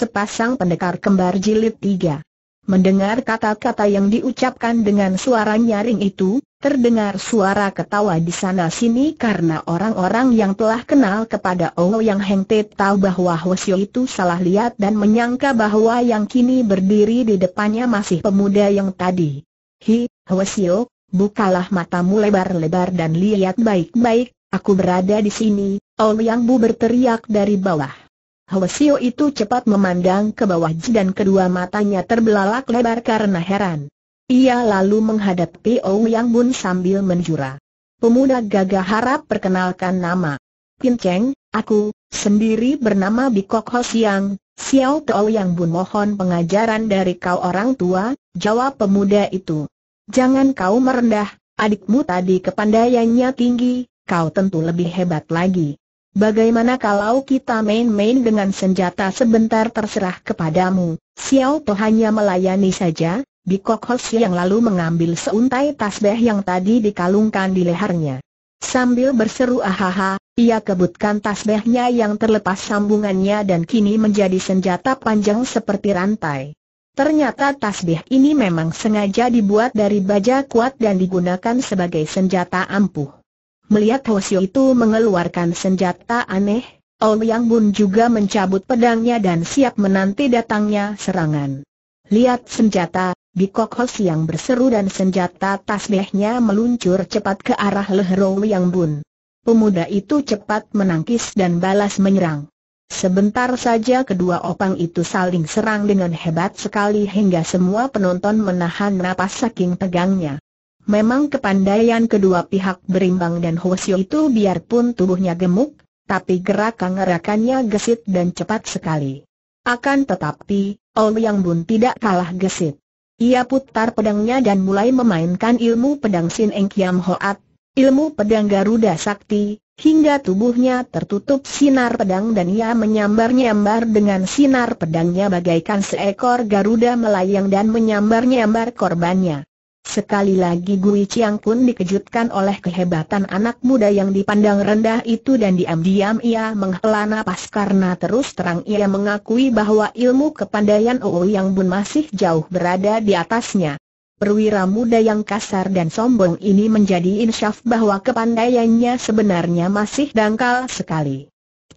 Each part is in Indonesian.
sepasang pendekar kembar jilid tiga. Mendengar kata-kata yang diucapkan dengan suara nyaring itu, terdengar suara ketawa di sana-sini karena orang-orang yang telah kenal kepada Ong oh Yang Heng Te tahu bahwa Hosio itu salah lihat dan menyangka bahwa yang kini berdiri di depannya masih pemuda yang tadi. Hi, Hosio, bukalah matamu lebar-lebar dan lihat baik-baik, aku berada di sini, Ong oh Yang Bu berteriak dari bawah. Hwasio itu cepat memandang ke bawah dan kedua matanya terbelalak lebar karena heran. Ia lalu menghadapi Ouyang Bun sambil menjura. Pemuda gagah harap perkenalkan nama. Cheng, aku, sendiri bernama Bikok Ho Siang, Xiao Tao Yang Bun mohon pengajaran dari kau orang tua, jawab pemuda itu. Jangan kau merendah, adikmu tadi kepandaiannya tinggi, kau tentu lebih hebat lagi. Bagaimana kalau kita main-main dengan senjata sebentar terserah kepadamu? Xiao Po hanya melayani saja, Di Hoshi yang lalu mengambil seuntai tasbih yang tadi dikalungkan di lehernya. Sambil berseru ahaha, ia kebutkan tasbihnya yang terlepas sambungannya dan kini menjadi senjata panjang seperti rantai. Ternyata tasbih ini memang sengaja dibuat dari baja kuat dan digunakan sebagai senjata ampuh. Melihat Hosio itu mengeluarkan senjata aneh, Ouyang Bun juga mencabut pedangnya dan siap menanti datangnya serangan. Lihat senjata, Bikok Hos yang berseru dan senjata tasbihnya meluncur cepat ke arah leher Ouyang Bun. Pemuda itu cepat menangkis dan balas menyerang. Sebentar saja kedua opang itu saling serang dengan hebat sekali hingga semua penonton menahan napas saking tegangnya. Memang kepandaian kedua pihak berimbang dan Hosio itu biarpun tubuhnya gemuk, tapi gerak gerakannya gesit dan cepat sekali. Akan tetapi, Ol Yang Bun tidak kalah gesit. Ia putar pedangnya dan mulai memainkan ilmu pedang Sin Eng Kiam Hoat, ilmu pedang Garuda Sakti, hingga tubuhnya tertutup sinar pedang dan ia menyambar-nyambar dengan sinar pedangnya bagaikan seekor Garuda melayang dan menyambar-nyambar korbannya. Sekali lagi Gui Chiang pun dikejutkan oleh kehebatan anak muda yang dipandang rendah itu dan diam-diam ia menghela napas karena terus terang ia mengakui bahwa ilmu kepandaian Oo Yang Bun masih jauh berada di atasnya. Perwira muda yang kasar dan sombong ini menjadi insyaf bahwa kepandaiannya sebenarnya masih dangkal sekali.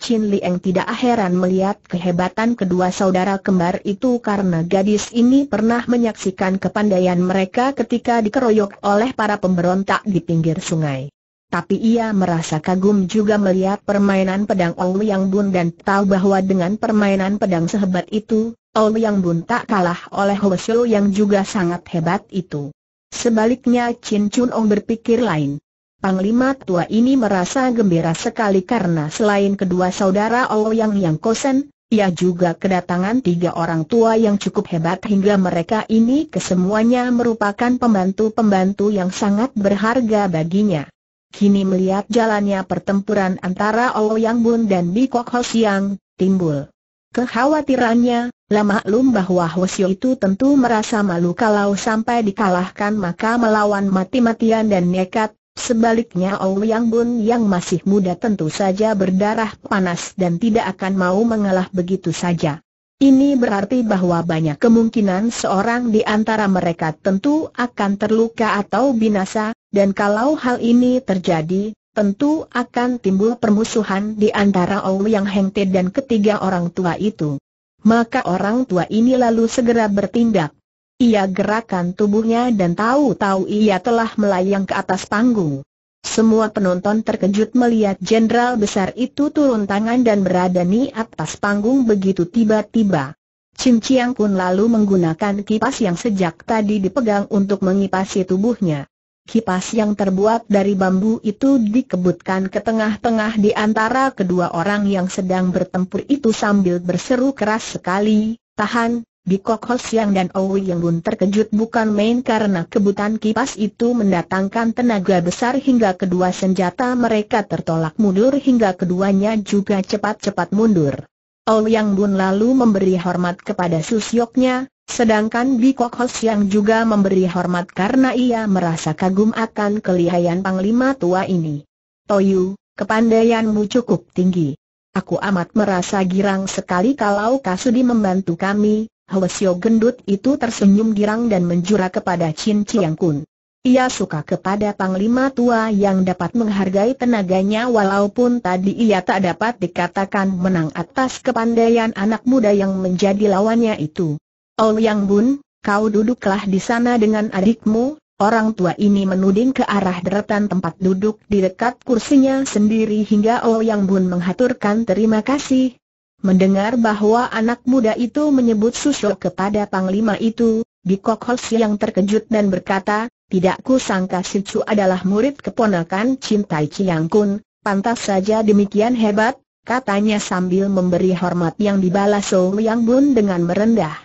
Chin Liang tidak heran melihat kehebatan kedua saudara kembar itu karena gadis ini pernah menyaksikan kepandaian mereka ketika dikeroyok oleh para pemberontak di pinggir sungai. Tapi ia merasa kagum juga melihat permainan pedang Ong Liang Bun dan tahu bahwa dengan permainan pedang sehebat itu, Ong Liang Bun tak kalah oleh Hwasyo yang juga sangat hebat itu. Sebaliknya Chin Chun Ong berpikir lain. Panglima tua ini merasa gembira sekali karena selain kedua saudara Ouyang oh Yang Kosen, ia juga kedatangan tiga orang tua yang cukup hebat hingga mereka ini kesemuanya merupakan pembantu-pembantu yang sangat berharga baginya. Kini melihat jalannya pertempuran antara oh yang Bun dan Kok Ho Siang, timbul kekhawatirannya, lama maklum bahwa Hosio itu tentu merasa malu kalau sampai dikalahkan maka melawan mati-matian dan nekat, Sebaliknya Yang Bun yang masih muda tentu saja berdarah panas dan tidak akan mau mengalah begitu saja. Ini berarti bahwa banyak kemungkinan seorang di antara mereka tentu akan terluka atau binasa, dan kalau hal ini terjadi, tentu akan timbul permusuhan di antara Ouyang Hengte dan ketiga orang tua itu. Maka orang tua ini lalu segera bertindak. Ia gerakan tubuhnya dan tahu-tahu ia telah melayang ke atas panggung. Semua penonton terkejut melihat jenderal besar itu turun tangan dan berada di atas panggung begitu tiba-tiba. Cinciang pun lalu menggunakan kipas yang sejak tadi dipegang untuk mengipasi tubuhnya. Kipas yang terbuat dari bambu itu dikebutkan ke tengah-tengah di antara kedua orang yang sedang bertempur itu sambil berseru keras sekali, tahan, Bikok Ho Siang dan Owi Yang Bun terkejut bukan main karena kebutan kipas itu mendatangkan tenaga besar hingga kedua senjata mereka tertolak mundur hingga keduanya juga cepat-cepat mundur. Owi Yang Bun lalu memberi hormat kepada Susyoknya, sedangkan Bikok Ho Siang juga memberi hormat karena ia merasa kagum akan kelihayan Panglima tua ini. Toyu, kepandaianmu cukup tinggi. Aku amat merasa girang sekali kalau Kasudi membantu kami, Hwasyo gendut itu tersenyum girang dan menjura kepada Chin Chiang Kun. Ia suka kepada panglima tua yang dapat menghargai tenaganya walaupun tadi ia tak dapat dikatakan menang atas kepandaian anak muda yang menjadi lawannya itu. Oh Yang Bun, kau duduklah di sana dengan adikmu, orang tua ini menuding ke arah deretan tempat duduk di dekat kursinya sendiri hingga Oh Yang Bun menghaturkan terima kasih, Mendengar bahwa anak muda itu menyebut Susyo kepada panglima itu, Bikok Hos yang terkejut dan berkata, tidak kusangka si Chu adalah murid keponakan Cintai Chiang Kun, pantas saja demikian hebat, katanya sambil memberi hormat yang dibalas So Yang Bun dengan merendah.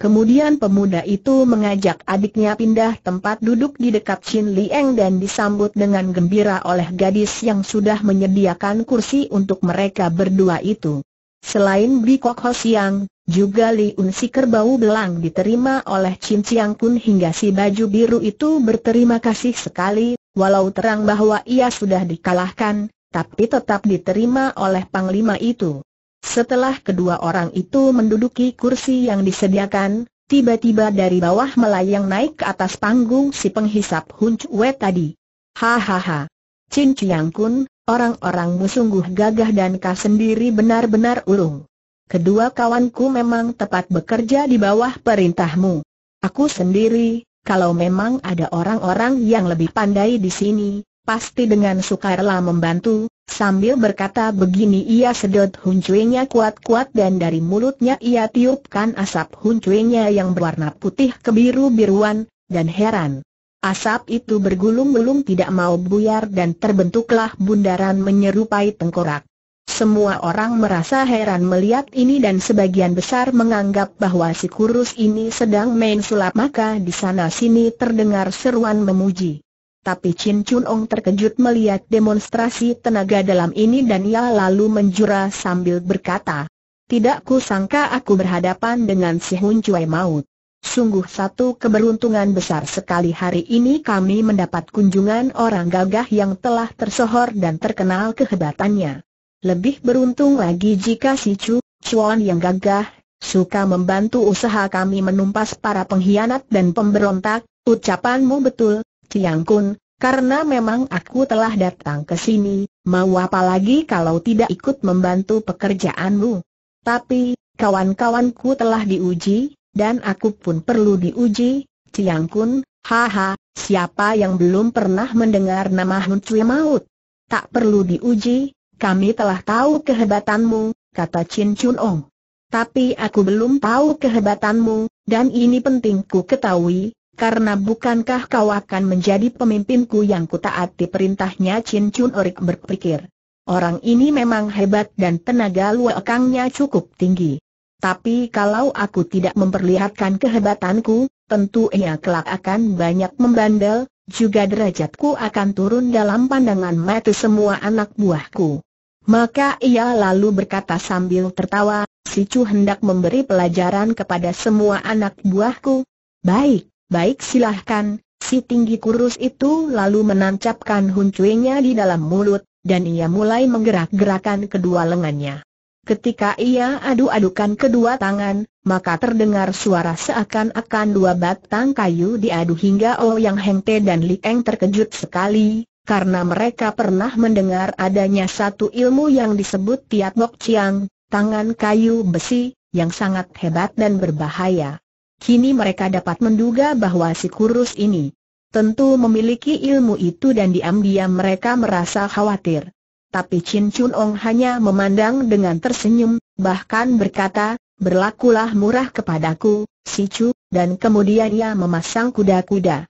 Kemudian pemuda itu mengajak adiknya pindah tempat duduk di dekat Chin Eng dan disambut dengan gembira oleh gadis yang sudah menyediakan kursi untuk mereka berdua itu. Selain Kok Ho Siang, juga Un Si Kerbau Belang diterima oleh Chin Siang Kun hingga si baju biru itu berterima kasih sekali, walau terang bahwa ia sudah dikalahkan, tapi tetap diterima oleh Panglima itu. Setelah kedua orang itu menduduki kursi yang disediakan, tiba-tiba dari bawah melayang naik ke atas panggung si penghisap Hun Chue tadi. Hahaha. Chin Chiang Kun, Orang-orangmu sungguh gagah dan kau sendiri benar-benar ulung. Kedua kawanku memang tepat bekerja di bawah perintahmu. Aku sendiri, kalau memang ada orang-orang yang lebih pandai di sini, pasti dengan sukarela membantu, sambil berkata begini ia sedot huncuinya kuat-kuat dan dari mulutnya ia tiupkan asap huncuinya yang berwarna putih kebiru-biruan, dan heran. Asap itu bergulung-gulung tidak mau buyar dan terbentuklah bundaran menyerupai tengkorak. Semua orang merasa heran melihat ini dan sebagian besar menganggap bahwa si kurus ini sedang main sulap maka di sana-sini terdengar seruan memuji. Tapi Chin Chun Ong terkejut melihat demonstrasi tenaga dalam ini dan ia lalu menjura sambil berkata, Tidak kusangka aku berhadapan dengan si Hun Cui Maut. Sungguh satu keberuntungan besar sekali hari ini kami mendapat kunjungan orang gagah yang telah tersohor dan terkenal kehebatannya. Lebih beruntung lagi jika si Chu, Chuan yang gagah, suka membantu usaha kami menumpas para pengkhianat dan pemberontak, ucapanmu betul, Tiang Kun, karena memang aku telah datang ke sini, mau apa lagi kalau tidak ikut membantu pekerjaanmu. Tapi, kawan-kawanku telah diuji, dan aku pun perlu diuji, Ciang Kun, haha, siapa yang belum pernah mendengar nama Hun Cui Maut? Tak perlu diuji, kami telah tahu kehebatanmu, kata Chin Chun Ong. Tapi aku belum tahu kehebatanmu, dan ini penting ku ketahui, karena bukankah kau akan menjadi pemimpinku yang kutaati perintahnya Chin Chun Orik berpikir. Orang ini memang hebat dan tenaga luakangnya cukup tinggi. Tapi kalau aku tidak memperlihatkan kehebatanku, tentu ia kelak akan banyak membandel, juga derajatku akan turun dalam pandangan mata semua anak buahku. Maka ia lalu berkata sambil tertawa, si Chu hendak memberi pelajaran kepada semua anak buahku. Baik, baik silahkan, si tinggi kurus itu lalu menancapkan huncuinya di dalam mulut, dan ia mulai menggerak-gerakan kedua lengannya. Ketika ia adu-adukan kedua tangan, maka terdengar suara seakan-akan dua batang kayu diadu hingga oh Yang Heng Te dan Li Eng terkejut sekali, karena mereka pernah mendengar adanya satu ilmu yang disebut Tiat Bok Chiang, tangan kayu besi, yang sangat hebat dan berbahaya. Kini mereka dapat menduga bahwa si kurus ini tentu memiliki ilmu itu dan diam-diam mereka merasa khawatir tapi Chin Chun Ong hanya memandang dengan tersenyum, bahkan berkata, berlakulah murah kepadaku, si Chu, dan kemudian ia memasang kuda-kuda.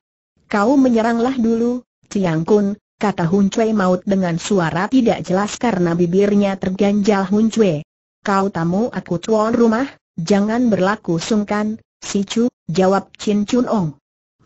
Kau menyeranglah dulu, Tiang Kun, kata Hun Chui maut dengan suara tidak jelas karena bibirnya terganjal Hun Chui. Kau tamu aku tuan rumah, jangan berlaku sungkan, si Chu, jawab Chin Chun Ong.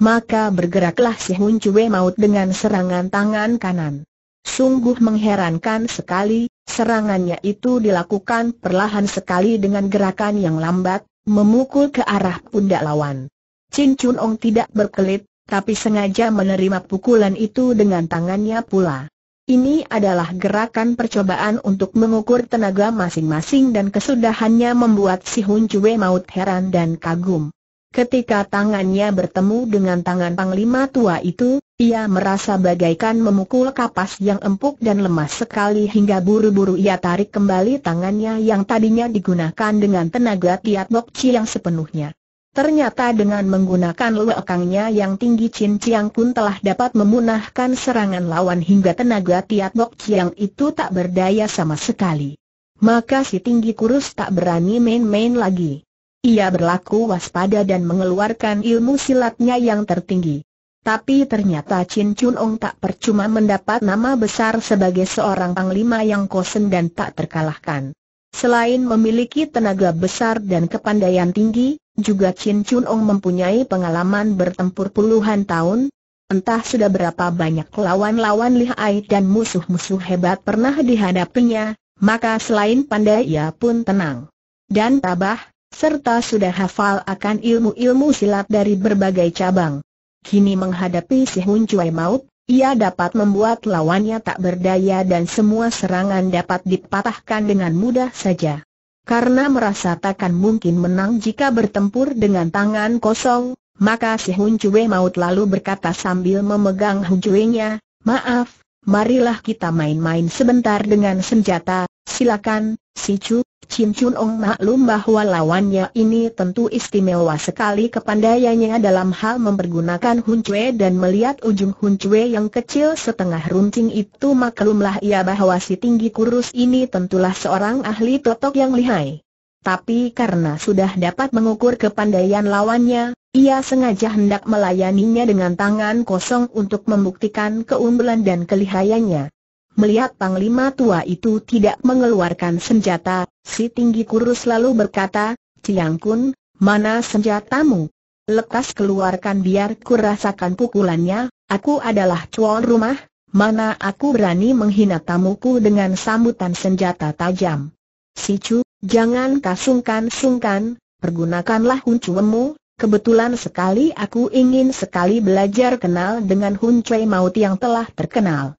Maka bergeraklah si Hun Chui maut dengan serangan tangan kanan. Sungguh mengherankan sekali, serangannya itu dilakukan perlahan sekali dengan gerakan yang lambat, memukul ke arah pundak lawan. Chin Chun Ong tidak berkelit, tapi sengaja menerima pukulan itu dengan tangannya pula. Ini adalah gerakan percobaan untuk mengukur tenaga masing-masing dan kesudahannya membuat si Hun Chue maut heran dan kagum. Ketika tangannya bertemu dengan tangan panglima tua itu, ia merasa bagaikan memukul kapas yang empuk dan lemah sekali hingga buru-buru ia tarik kembali tangannya yang tadinya digunakan dengan tenaga Tiat Bokci yang sepenuhnya. Ternyata dengan menggunakan lekangnya yang tinggi Chin Chiang Kun telah dapat memunahkan serangan lawan hingga tenaga Tiat Bokci yang itu tak berdaya sama sekali. Maka si tinggi kurus tak berani main-main lagi. Ia berlaku waspada dan mengeluarkan ilmu silatnya yang tertinggi. Tapi ternyata Chin Chun Ong tak percuma mendapat nama besar sebagai seorang panglima yang kosen dan tak terkalahkan. Selain memiliki tenaga besar dan kepandaian tinggi, juga Chin Chun Ong mempunyai pengalaman bertempur puluhan tahun. Entah sudah berapa banyak lawan-lawan lihai dan musuh-musuh hebat pernah dihadapinya, maka selain pandai ia pun tenang dan tabah, serta sudah hafal akan ilmu-ilmu silat dari berbagai cabang. Kini menghadapi si Hun Cui maut, ia dapat membuat lawannya tak berdaya dan semua serangan dapat dipatahkan dengan mudah saja. Karena merasa takkan mungkin menang jika bertempur dengan tangan kosong, maka si Hun Cui maut lalu berkata sambil memegang Hun Cui-nya, Maaf, marilah kita main-main sebentar dengan senjata, silakan, si Chu, Chin Chun Ong maklum bahwa lawannya ini tentu istimewa sekali kepandaiannya dalam hal mempergunakan huncue dan melihat ujung huncue yang kecil setengah runcing itu maklumlah ia bahwa si tinggi kurus ini tentulah seorang ahli totok yang lihai. Tapi karena sudah dapat mengukur kepandaian lawannya, ia sengaja hendak melayaninya dengan tangan kosong untuk membuktikan keunggulan dan kelihayannya. Melihat panglima tua itu tidak mengeluarkan senjata, si tinggi kurus lalu berkata, Ciang Kun, mana senjatamu? Lekas keluarkan biar ku rasakan pukulannya, aku adalah cuan rumah, mana aku berani menghina tamuku dengan sambutan senjata tajam. Si Chu, jangan kasungkan-sungkan, pergunakanlah Chuemu, kebetulan sekali aku ingin sekali belajar kenal dengan Hun Maut yang telah terkenal.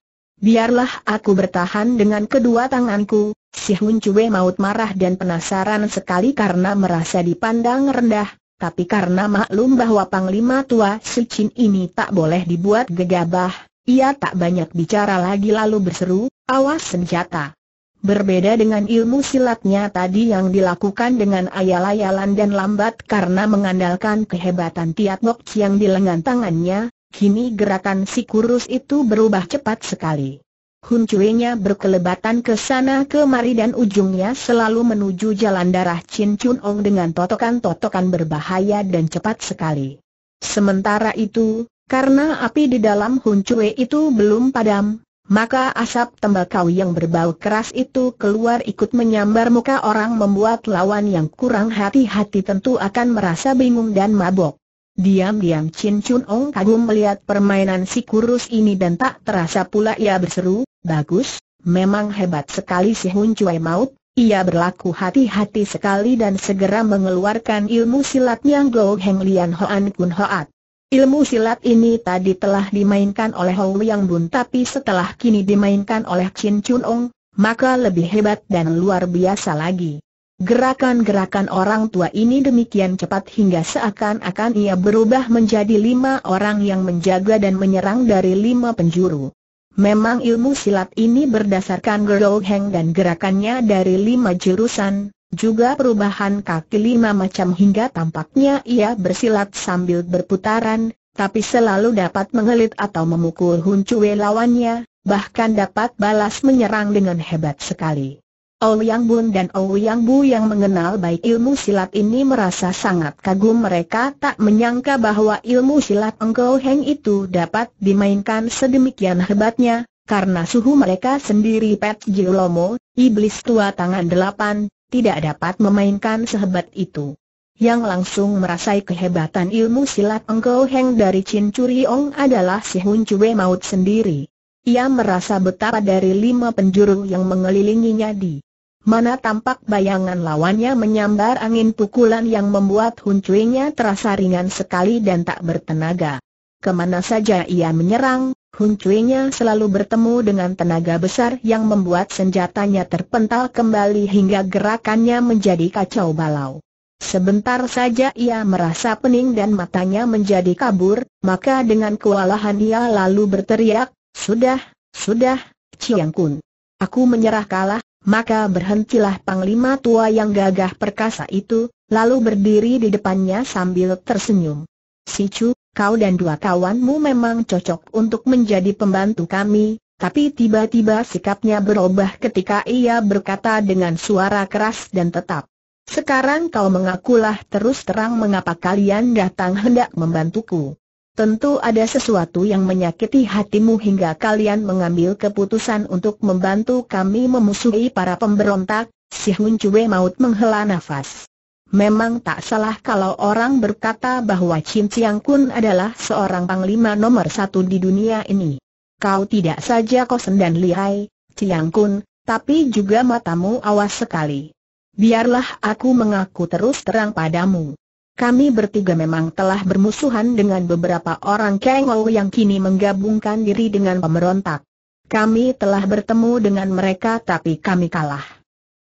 Biarlah aku bertahan dengan kedua tanganku, si Hun Chue maut marah dan penasaran sekali karena merasa dipandang rendah, tapi karena maklum bahwa Panglima Tua Si Chin ini tak boleh dibuat gegabah, ia tak banyak bicara lagi lalu berseru, awas senjata. Berbeda dengan ilmu silatnya tadi yang dilakukan dengan ayal-ayalan dan lambat karena mengandalkan kehebatan Tiat Nok yang di lengan tangannya, Kini gerakan si kurus itu berubah cepat sekali. Hun Cuenya berkelebatan ke sana kemari dan ujungnya selalu menuju jalan darah Chin Chun Ong dengan totokan-totokan berbahaya dan cepat sekali. Sementara itu, karena api di dalam Hun Cue itu belum padam, maka asap tembakau yang berbau keras itu keluar ikut menyambar muka orang membuat lawan yang kurang hati-hati tentu akan merasa bingung dan mabok. Diam-diam Chin Chun Ong kagum melihat permainan si kurus ini dan tak terasa pula ia berseru, bagus, memang hebat sekali si Hun Cui Maut, ia berlaku hati-hati sekali dan segera mengeluarkan ilmu silat yang Go Heng Lian Hoan Kun Hoat. Ilmu silat ini tadi telah dimainkan oleh Hou Yang Bun tapi setelah kini dimainkan oleh Chin Chun Ong, maka lebih hebat dan luar biasa lagi. Gerakan-gerakan orang tua ini demikian cepat hingga seakan-akan ia berubah menjadi lima orang yang menjaga dan menyerang dari lima penjuru. Memang ilmu silat ini berdasarkan Gerou dan gerakannya dari lima jurusan, juga perubahan kaki lima macam hingga tampaknya ia bersilat sambil berputaran, tapi selalu dapat mengelit atau memukul huncue lawannya, bahkan dapat balas menyerang dengan hebat sekali. Ouyang Bun dan Ouyang Bu yang mengenal baik ilmu silat ini merasa sangat kagum mereka tak menyangka bahwa ilmu silat Engkau Heng itu dapat dimainkan sedemikian hebatnya, karena suhu mereka sendiri Pet Jilomo, iblis tua tangan delapan, tidak dapat memainkan sehebat itu. Yang langsung merasai kehebatan ilmu silat Engkau Heng dari Chin Ong adalah si Hun Chue Maut sendiri. Ia merasa betapa dari lima penjuru yang mengelilinginya di mana tampak bayangan lawannya menyambar angin pukulan yang membuat huncuinya terasa ringan sekali dan tak bertenaga. Kemana saja ia menyerang, huncuinya selalu bertemu dengan tenaga besar yang membuat senjatanya terpental kembali hingga gerakannya menjadi kacau balau. Sebentar saja ia merasa pening dan matanya menjadi kabur, maka dengan kewalahan ia lalu berteriak, Sudah, sudah, Chiang Kun. Aku menyerah kalah, maka berhentilah panglima tua yang gagah perkasa itu, lalu berdiri di depannya sambil tersenyum. Si Chu, kau dan dua kawanmu memang cocok untuk menjadi pembantu kami, tapi tiba-tiba sikapnya berubah ketika ia berkata dengan suara keras dan tetap. Sekarang kau mengakulah terus terang mengapa kalian datang hendak membantuku. Tentu ada sesuatu yang menyakiti hatimu hingga kalian mengambil keputusan untuk membantu kami memusuhi para pemberontak, si Hun Cue maut menghela nafas. Memang tak salah kalau orang berkata bahwa Chin Chiang Kun adalah seorang panglima nomor satu di dunia ini. Kau tidak saja kosen dan lihai, Chiang Kun, tapi juga matamu awas sekali. Biarlah aku mengaku terus terang padamu. Kami bertiga memang telah bermusuhan dengan beberapa orang Kengol yang kini menggabungkan diri dengan pemberontak. Kami telah bertemu dengan mereka tapi kami kalah.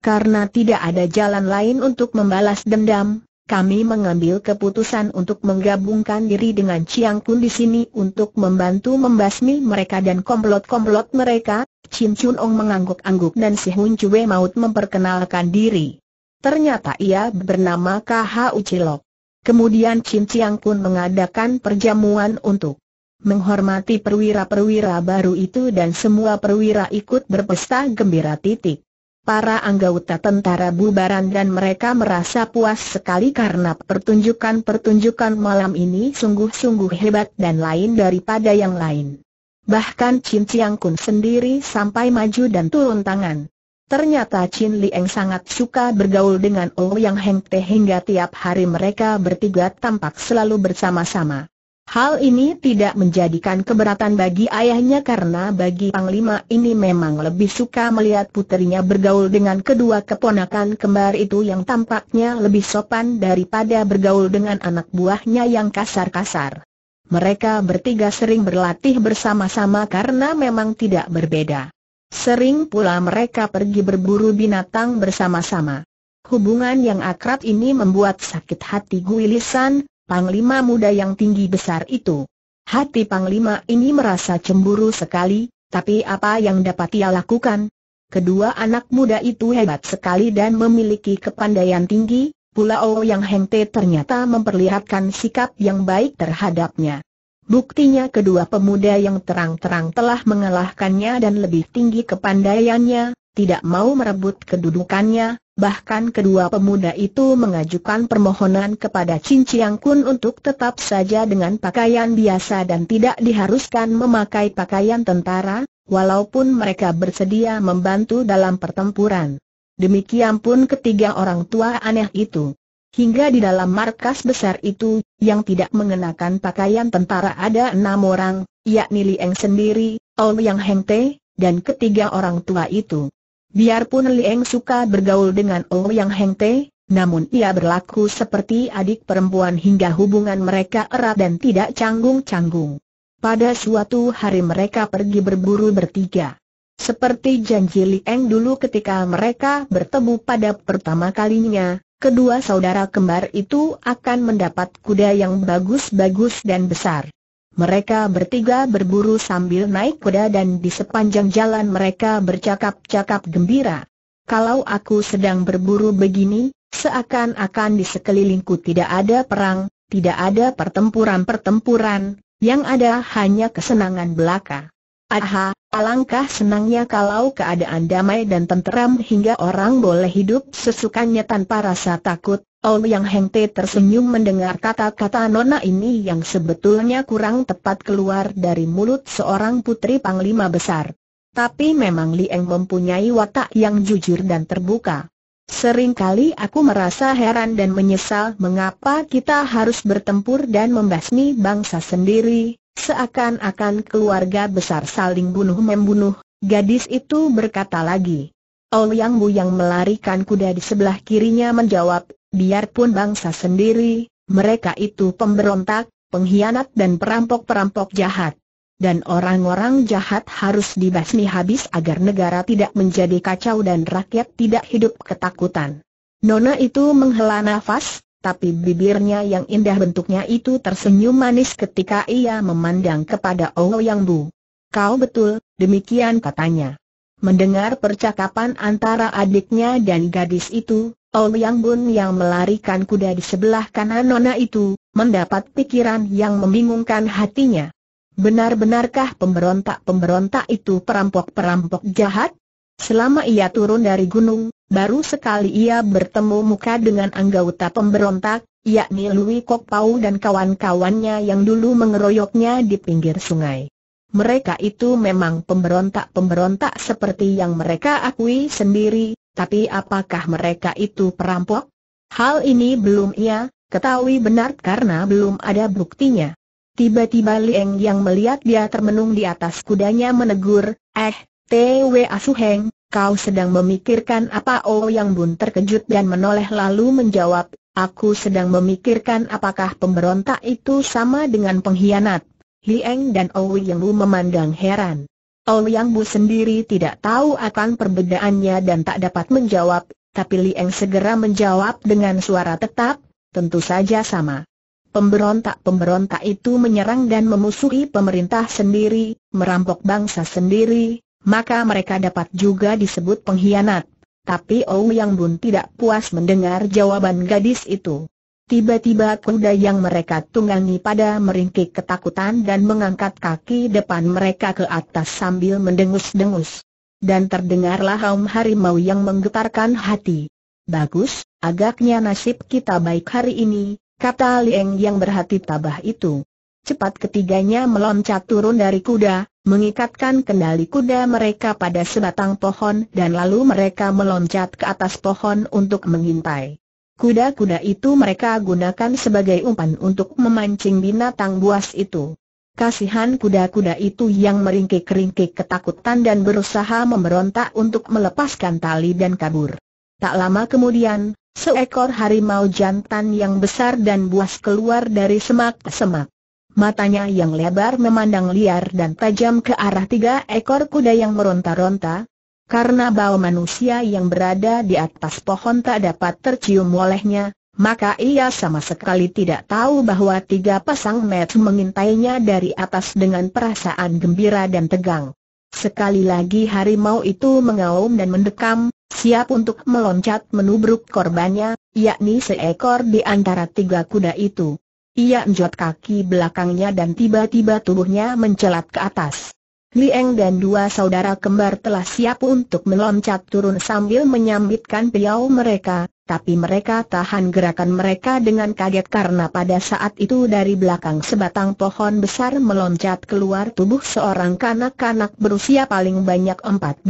Karena tidak ada jalan lain untuk membalas dendam, kami mengambil keputusan untuk menggabungkan diri dengan Chiang Kun di sini untuk membantu membasmi mereka dan komplot-komplot mereka. Chin Chun Ong mengangguk-angguk dan si Hun Chue maut memperkenalkan diri. Ternyata ia bernama K.H.U. Ucilok. Kemudian Chin Chiang pun mengadakan perjamuan untuk menghormati perwira-perwira baru itu dan semua perwira ikut berpesta gembira titik. Para anggota tentara bubaran dan mereka merasa puas sekali karena pertunjukan-pertunjukan malam ini sungguh-sungguh hebat dan lain daripada yang lain. Bahkan Chin Chiang Kun sendiri sampai maju dan turun tangan. Ternyata Chin Lieng sangat suka bergaul dengan Ouyang oh Heng Te hingga tiap hari mereka bertiga tampak selalu bersama-sama. Hal ini tidak menjadikan keberatan bagi ayahnya karena bagi Panglima ini memang lebih suka melihat puterinya bergaul dengan kedua keponakan kembar itu yang tampaknya lebih sopan daripada bergaul dengan anak buahnya yang kasar-kasar. Mereka bertiga sering berlatih bersama-sama karena memang tidak berbeda. Sering pula mereka pergi berburu binatang bersama-sama. Hubungan yang akrab ini membuat sakit hati Guilisan, panglima muda yang tinggi besar itu. Hati panglima ini merasa cemburu sekali, tapi apa yang dapat ia lakukan? Kedua anak muda itu hebat sekali dan memiliki kepandaian tinggi, pula Ouyang Yang Hengte ternyata memperlihatkan sikap yang baik terhadapnya. Buktinya kedua pemuda yang terang-terang telah mengalahkannya dan lebih tinggi kepandaiannya, tidak mau merebut kedudukannya, bahkan kedua pemuda itu mengajukan permohonan kepada Chin Chiang Kun untuk tetap saja dengan pakaian biasa dan tidak diharuskan memakai pakaian tentara, walaupun mereka bersedia membantu dalam pertempuran. Demikian pun ketiga orang tua aneh itu. Hingga di dalam markas besar itu, yang tidak mengenakan pakaian tentara ada enam orang, yakni Lieng sendiri, Ol Yang Heng Te, dan ketiga orang tua itu. Biarpun Lieng suka bergaul dengan Ol Yang Heng Te, namun ia berlaku seperti adik perempuan hingga hubungan mereka erat dan tidak canggung-canggung. Pada suatu hari mereka pergi berburu bertiga. Seperti janji Lieng dulu ketika mereka bertemu pada pertama kalinya, kedua saudara kembar itu akan mendapat kuda yang bagus-bagus dan besar. Mereka bertiga berburu sambil naik kuda dan di sepanjang jalan mereka bercakap-cakap gembira. Kalau aku sedang berburu begini, seakan-akan di sekelilingku tidak ada perang, tidak ada pertempuran-pertempuran, yang ada hanya kesenangan belaka. Aha, Alangkah senangnya kalau keadaan damai dan tenteram hingga orang boleh hidup sesukanya tanpa rasa takut. Ol Yang Heng tersenyum mendengar kata-kata nona ini yang sebetulnya kurang tepat keluar dari mulut seorang putri panglima besar. Tapi memang Lieng mempunyai watak yang jujur dan terbuka. Seringkali aku merasa heran dan menyesal mengapa kita harus bertempur dan membasmi bangsa sendiri, Seakan-akan keluarga besar saling bunuh-membunuh, gadis itu berkata lagi. Ouyang Bu yang melarikan kuda di sebelah kirinya menjawab, biarpun bangsa sendiri, mereka itu pemberontak, pengkhianat dan perampok-perampok jahat. Dan orang-orang jahat harus dibasmi habis agar negara tidak menjadi kacau dan rakyat tidak hidup ketakutan. Nona itu menghela nafas, tapi bibirnya yang indah bentuknya itu tersenyum manis ketika ia memandang kepada Yang Bu. Kau betul, demikian katanya. Mendengar percakapan antara adiknya dan gadis itu, Yang Bun yang melarikan kuda di sebelah kanan Nona itu, mendapat pikiran yang membingungkan hatinya. Benar-benarkah pemberontak-pemberontak itu perampok-perampok jahat? Selama ia turun dari gunung, Baru sekali ia bertemu muka dengan anggota pemberontak, yakni Lui Kok Pau dan kawan-kawannya yang dulu mengeroyoknya di pinggir sungai. Mereka itu memang pemberontak-pemberontak seperti yang mereka akui sendiri, tapi apakah mereka itu perampok? Hal ini belum ia ketahui benar karena belum ada buktinya. Tiba-tiba Lieng yang melihat dia termenung di atas kudanya menegur, eh, T.W. Asuheng, kau sedang memikirkan apa oh, Yang Bun terkejut dan menoleh lalu menjawab, aku sedang memikirkan apakah pemberontak itu sama dengan pengkhianat. Lieng dan Yang Bu memandang heran. Yang Bu sendiri tidak tahu akan perbedaannya dan tak dapat menjawab, tapi Lieng segera menjawab dengan suara tetap, tentu saja sama. Pemberontak-pemberontak itu menyerang dan memusuhi pemerintah sendiri, merampok bangsa sendiri, maka mereka dapat juga disebut pengkhianat. Tapi Yang Bun tidak puas mendengar jawaban gadis itu. Tiba-tiba kuda yang mereka tunggangi pada meringkik ketakutan dan mengangkat kaki depan mereka ke atas sambil mendengus-dengus. Dan terdengarlah haum harimau yang menggetarkan hati. Bagus, agaknya nasib kita baik hari ini, kata Lieng yang berhati tabah itu. Cepat ketiganya meloncat turun dari kuda, mengikatkan kendali kuda mereka pada sebatang pohon dan lalu mereka meloncat ke atas pohon untuk mengintai. Kuda-kuda itu mereka gunakan sebagai umpan untuk memancing binatang buas itu. Kasihan kuda-kuda itu yang meringkik-ringkik ketakutan dan berusaha memberontak untuk melepaskan tali dan kabur. Tak lama kemudian, seekor harimau jantan yang besar dan buas keluar dari semak-semak. Matanya yang lebar memandang liar dan tajam ke arah tiga ekor kuda yang meronta-ronta. Karena bau manusia yang berada di atas pohon tak dapat tercium olehnya, maka ia sama sekali tidak tahu bahwa tiga pasang mata mengintainya dari atas dengan perasaan gembira dan tegang. Sekali lagi harimau itu mengaum dan mendekam, siap untuk meloncat menubruk korbannya, yakni seekor di antara tiga kuda itu. Ia enjot kaki belakangnya dan tiba-tiba tubuhnya mencelat ke atas. Lieng dan dua saudara kembar telah siap untuk meloncat turun sambil menyambitkan piau mereka, tapi mereka tahan gerakan mereka dengan kaget karena pada saat itu dari belakang sebatang pohon besar meloncat keluar tubuh seorang kanak-kanak berusia paling banyak 14.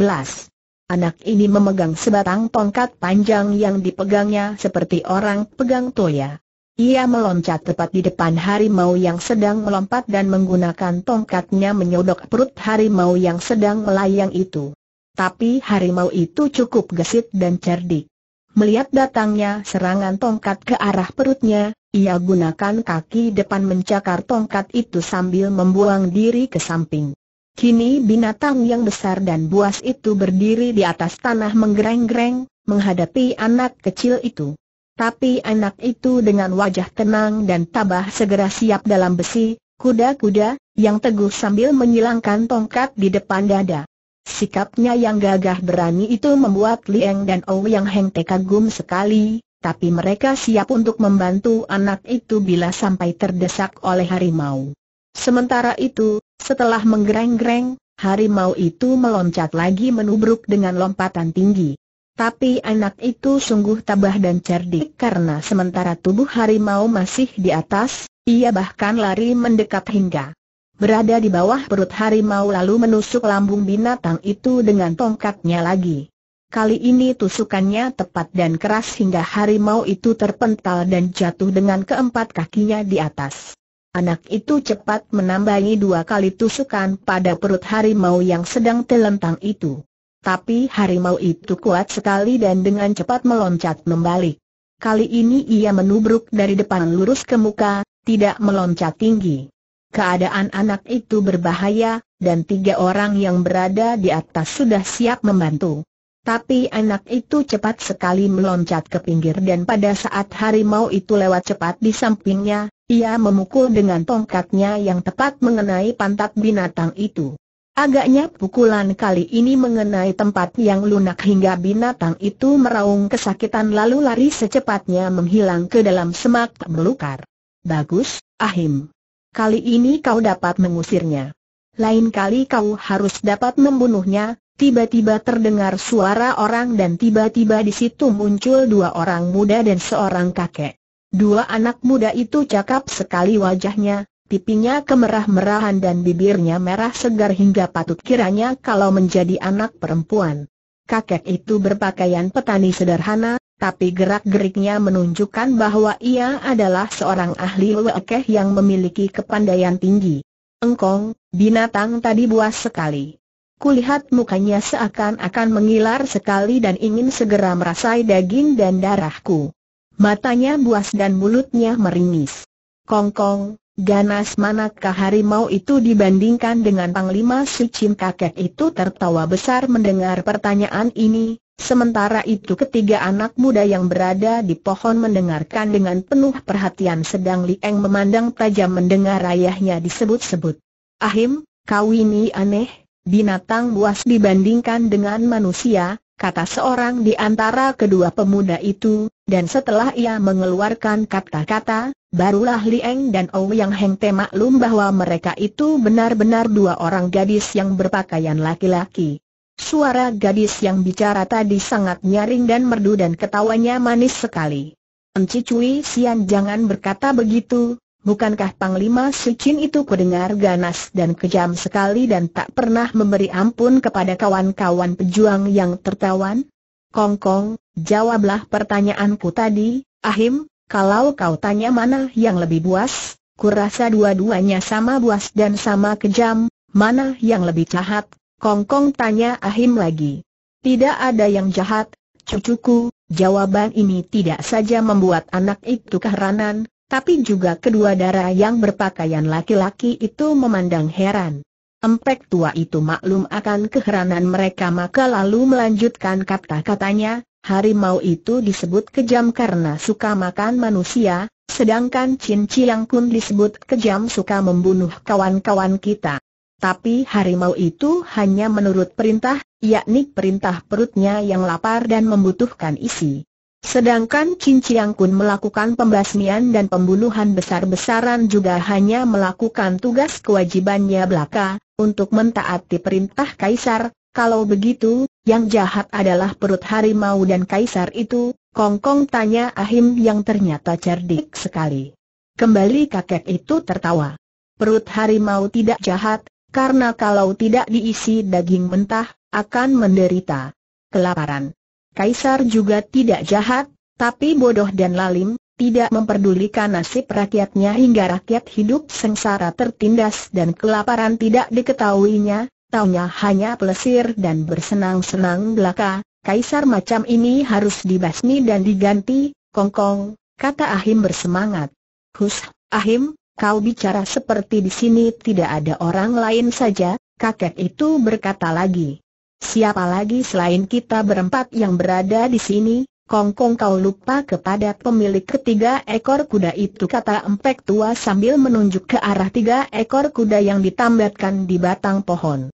Anak ini memegang sebatang tongkat panjang yang dipegangnya seperti orang pegang toya. Ia meloncat tepat di depan harimau yang sedang melompat dan menggunakan tongkatnya menyodok perut harimau yang sedang melayang itu. Tapi harimau itu cukup gesit dan cerdik. Melihat datangnya serangan tongkat ke arah perutnya, ia gunakan kaki depan mencakar tongkat itu sambil membuang diri ke samping. Kini binatang yang besar dan buas itu berdiri di atas tanah menggereng-gereng, menghadapi anak kecil itu. Tapi anak itu dengan wajah tenang dan tabah segera siap dalam besi, kuda-kuda, yang teguh sambil menyilangkan tongkat di depan dada. Sikapnya yang gagah berani itu membuat Liang dan Ouyang Heng Te kagum sekali, tapi mereka siap untuk membantu anak itu bila sampai terdesak oleh harimau. Sementara itu, setelah menggereng-gereng, harimau itu meloncat lagi menubruk dengan lompatan tinggi. Tapi anak itu sungguh tabah dan cerdik karena sementara tubuh harimau masih di atas, ia bahkan lari mendekat hingga berada di bawah perut harimau lalu menusuk lambung binatang itu dengan tongkatnya lagi. Kali ini tusukannya tepat dan keras hingga harimau itu terpental dan jatuh dengan keempat kakinya di atas. Anak itu cepat menambahi dua kali tusukan pada perut harimau yang sedang telentang itu. Tapi harimau itu kuat sekali dan dengan cepat meloncat membalik. Kali ini ia menubruk dari depan lurus ke muka, tidak meloncat tinggi. Keadaan anak itu berbahaya, dan tiga orang yang berada di atas sudah siap membantu. Tapi anak itu cepat sekali meloncat ke pinggir dan pada saat harimau itu lewat cepat di sampingnya, ia memukul dengan tongkatnya yang tepat mengenai pantat binatang itu. Agaknya pukulan kali ini mengenai tempat yang lunak hingga binatang itu meraung kesakitan lalu lari secepatnya menghilang ke dalam semak belukar. Bagus, Ahim. Kali ini kau dapat mengusirnya. Lain kali kau harus dapat membunuhnya, tiba-tiba terdengar suara orang dan tiba-tiba di situ muncul dua orang muda dan seorang kakek. Dua anak muda itu cakap sekali wajahnya, pipinya kemerah-merahan dan bibirnya merah segar hingga patut kiranya kalau menjadi anak perempuan. Kakek itu berpakaian petani sederhana, tapi gerak-geriknya menunjukkan bahwa ia adalah seorang ahli wekeh yang memiliki kepandaian tinggi. Engkong, binatang tadi buas sekali. Kulihat mukanya seakan-akan mengilar sekali dan ingin segera merasai daging dan darahku. Matanya buas dan mulutnya meringis. Kongkong, Ganas manakah harimau itu dibandingkan dengan Panglima Sucin kakek itu tertawa besar mendengar pertanyaan ini, sementara itu ketiga anak muda yang berada di pohon mendengarkan dengan penuh perhatian sedang Lieng memandang tajam mendengar ayahnya disebut-sebut. Ahim, kau ini aneh, binatang buas dibandingkan dengan manusia, kata seorang di antara kedua pemuda itu, dan setelah ia mengeluarkan kata-kata, Barulah Lieng dan Ouyang Heng temaklum bahwa mereka itu benar-benar dua orang gadis yang berpakaian laki-laki. Suara gadis yang bicara tadi sangat nyaring dan merdu dan ketawanya manis sekali. Enci Cui Sian jangan berkata begitu, bukankah Panglima Sucin itu kudengar ganas dan kejam sekali dan tak pernah memberi ampun kepada kawan-kawan pejuang yang tertawan? Kongkong, jawablah pertanyaanku tadi, Ahim, kalau kau tanya mana yang lebih buas, kurasa dua-duanya sama buas dan sama kejam, mana yang lebih jahat, kongkong -kong tanya Ahim lagi. Tidak ada yang jahat, cucuku, jawaban ini tidak saja membuat anak itu keheranan, tapi juga kedua darah yang berpakaian laki-laki itu memandang heran. Empek tua itu maklum akan keheranan mereka maka lalu melanjutkan kata-katanya, Harimau itu disebut kejam karena suka makan manusia, sedangkan Chin Chiang Kun disebut kejam suka membunuh kawan-kawan kita. Tapi harimau itu hanya menurut perintah, yakni perintah perutnya yang lapar dan membutuhkan isi. Sedangkan Chin Chiang Kun melakukan pembasmian dan pembunuhan besar-besaran juga hanya melakukan tugas kewajibannya belaka, untuk mentaati perintah kaisar, kalau begitu, yang jahat adalah perut harimau dan kaisar itu, Kongkong Kong tanya Ahim yang ternyata cerdik sekali. Kembali kakek itu tertawa. Perut harimau tidak jahat, karena kalau tidak diisi daging mentah, akan menderita kelaparan. Kaisar juga tidak jahat, tapi bodoh dan lalim, tidak memperdulikan nasib rakyatnya hingga rakyat hidup sengsara tertindas dan kelaparan tidak diketahuinya, taunya hanya pelesir dan bersenang-senang belaka, kaisar macam ini harus dibasmi dan diganti, kongkong, kata Ahim bersemangat. Hus, Ahim, kau bicara seperti di sini tidak ada orang lain saja, kakek itu berkata lagi. Siapa lagi selain kita berempat yang berada di sini, Kongkong kau lupa kepada pemilik ketiga ekor kuda itu kata empek tua sambil menunjuk ke arah tiga ekor kuda yang ditambatkan di batang pohon.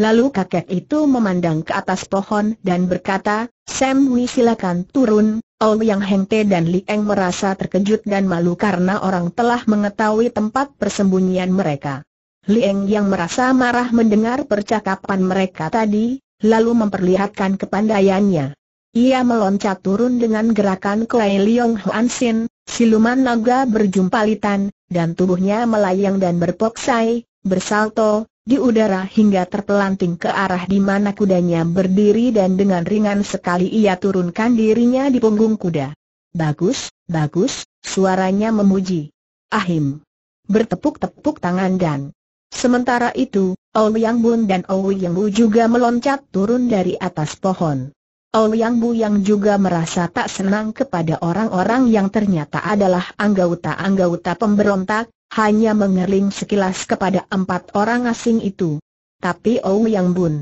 Lalu kakek itu memandang ke atas pohon dan berkata, Sam Hui silakan turun. Ao Yang Heng Te dan Li Eng merasa terkejut dan malu karena orang telah mengetahui tempat persembunyian mereka. Li Eng yang merasa marah mendengar percakapan mereka tadi, lalu memperlihatkan kepandaiannya. Ia meloncat turun dengan gerakan kuei Liong Huan Sin, siluman naga berjumpalitan, dan tubuhnya melayang dan berpoksai, bersalto, di udara hingga terpelanting ke arah di mana kudanya berdiri dan dengan ringan sekali ia turunkan dirinya di punggung kuda. Bagus, bagus, suaranya memuji. Ahim. Bertepuk-tepuk tangan dan. Sementara itu, Ou Yang Bun dan Ou Yang Bu juga meloncat turun dari atas pohon. Ou Yang Bu yang juga merasa tak senang kepada orang-orang yang ternyata adalah anggota-anggota pemberontak, hanya mengerling sekilas kepada empat orang asing itu. Tapi Ou Yang Bun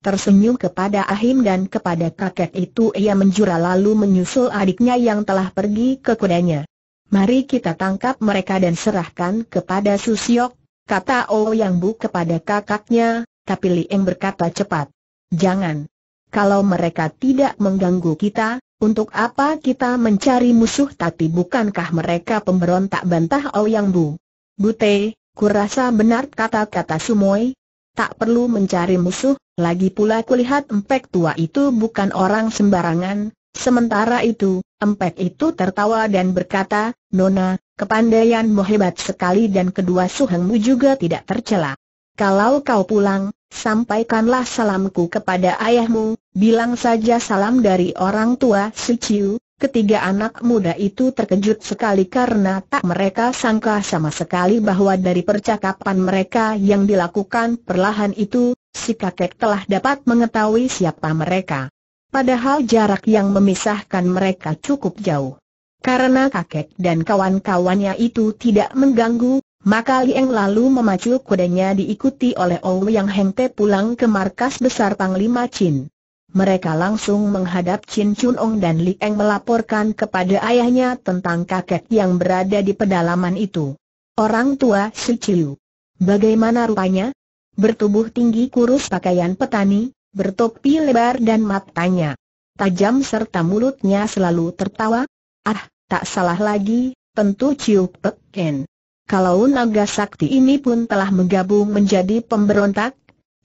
tersenyum kepada Ahim dan kepada kakek itu ia menjura lalu menyusul adiknya yang telah pergi ke kudanya. Mari kita tangkap mereka dan serahkan kepada Susiok, kata Ou Yang Bu kepada kakaknya, tapi Lieng berkata cepat. Jangan. Kalau mereka tidak mengganggu kita, untuk apa kita mencari musuh tapi bukankah mereka pemberontak bantah Ouyang Bu? Bute, kurasa benar kata-kata sumoy. Tak perlu mencari musuh, lagi pula kulihat empek tua itu bukan orang sembarangan. Sementara itu, empek itu tertawa dan berkata, Nona, kepandaianmu hebat sekali dan kedua suhengmu juga tidak tercela. Kalau kau pulang, sampaikanlah salamku kepada ayahmu, bilang saja salam dari orang tua suciu. Ketiga anak muda itu terkejut sekali karena tak mereka sangka sama sekali bahwa dari percakapan mereka yang dilakukan perlahan itu, si kakek telah dapat mengetahui siapa mereka. Padahal jarak yang memisahkan mereka cukup jauh. Karena kakek dan kawan-kawannya itu tidak mengganggu, maka Liang lalu memacu kudanya diikuti oleh Ouyang Heng Te pulang ke markas besar Panglima Chin. Mereka langsung menghadap Chin Chun Ong dan Li Eng melaporkan kepada ayahnya tentang kakek yang berada di pedalaman itu. Orang tua Si Chiu. Bagaimana rupanya? Bertubuh tinggi kurus pakaian petani, bertopi lebar dan matanya tajam serta mulutnya selalu tertawa. Ah, tak salah lagi, tentu Chiu Pek Ken. Kalau naga sakti ini pun telah menggabung menjadi pemberontak,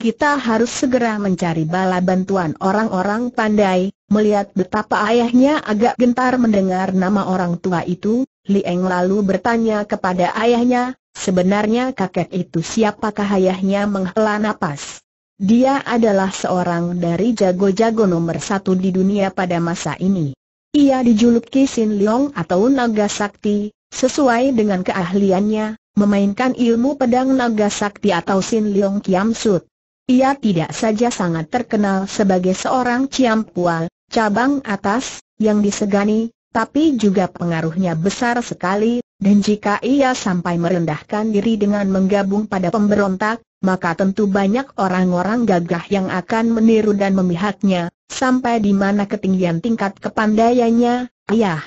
kita harus segera mencari bala bantuan orang-orang pandai, melihat betapa ayahnya agak gentar mendengar nama orang tua itu, Lieng lalu bertanya kepada ayahnya, sebenarnya kakek itu siapakah ayahnya menghela napas. Dia adalah seorang dari jago-jago nomor satu di dunia pada masa ini. Ia dijuluki Sin Leong atau Naga Sakti, sesuai dengan keahliannya, memainkan ilmu pedang naga sakti atau Sin Leong Kiam Sut. Ia tidak saja sangat terkenal sebagai seorang ciampual, cabang atas, yang disegani, tapi juga pengaruhnya besar sekali, dan jika ia sampai merendahkan diri dengan menggabung pada pemberontak, maka tentu banyak orang-orang gagah yang akan meniru dan memihaknya, sampai di mana ketinggian tingkat kepandaiannya, ayah.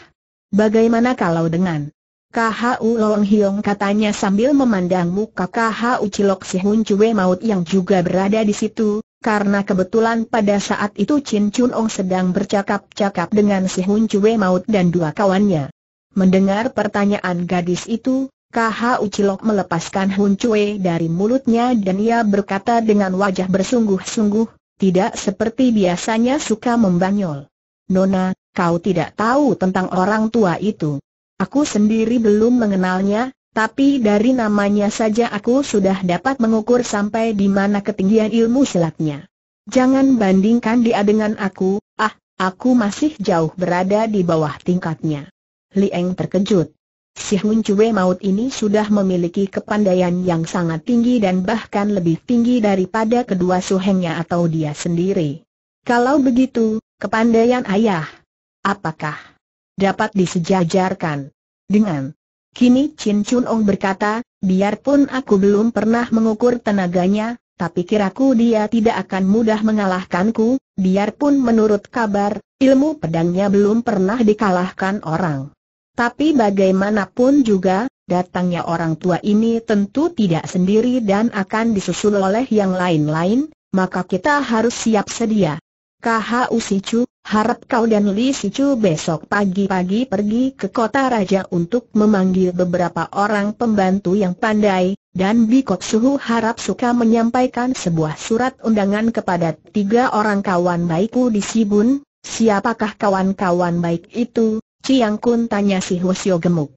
Bagaimana kalau dengan KHU Long Hiong katanya sambil memandang muka KHU Cilok Si Hun Cue Maut yang juga berada di situ, karena kebetulan pada saat itu Chin Chun Ong sedang bercakap-cakap dengan Si Hun Cue Maut dan dua kawannya. Mendengar pertanyaan gadis itu, KHU Cilok melepaskan Hun Cue dari mulutnya dan ia berkata dengan wajah bersungguh-sungguh, tidak seperti biasanya suka membanyol. Nona, kau tidak tahu tentang orang tua itu. Aku sendiri belum mengenalnya, tapi dari namanya saja aku sudah dapat mengukur sampai di mana ketinggian ilmu silatnya. Jangan bandingkan dia dengan aku, ah, aku masih jauh berada di bawah tingkatnya. Lieng terkejut. Si Hun Cue Maut ini sudah memiliki kepandaian yang sangat tinggi dan bahkan lebih tinggi daripada kedua suhengnya atau dia sendiri. Kalau begitu, kepandaian ayah, apakah dapat disejajarkan. Dengan kini Chin Chun Ong berkata, biarpun aku belum pernah mengukur tenaganya, tapi kiraku dia tidak akan mudah mengalahkanku, biarpun menurut kabar, ilmu pedangnya belum pernah dikalahkan orang. Tapi bagaimanapun juga, datangnya orang tua ini tentu tidak sendiri dan akan disusul oleh yang lain-lain, maka kita harus siap sedia. KHU Sicu, harap kau dan Li Sicu besok pagi-pagi pergi ke kota raja untuk memanggil beberapa orang pembantu yang pandai, dan Bikot Suhu harap suka menyampaikan sebuah surat undangan kepada tiga orang kawan baikku di Sibun, siapakah kawan-kawan baik itu, Ciang Kun tanya si Husio gemuk.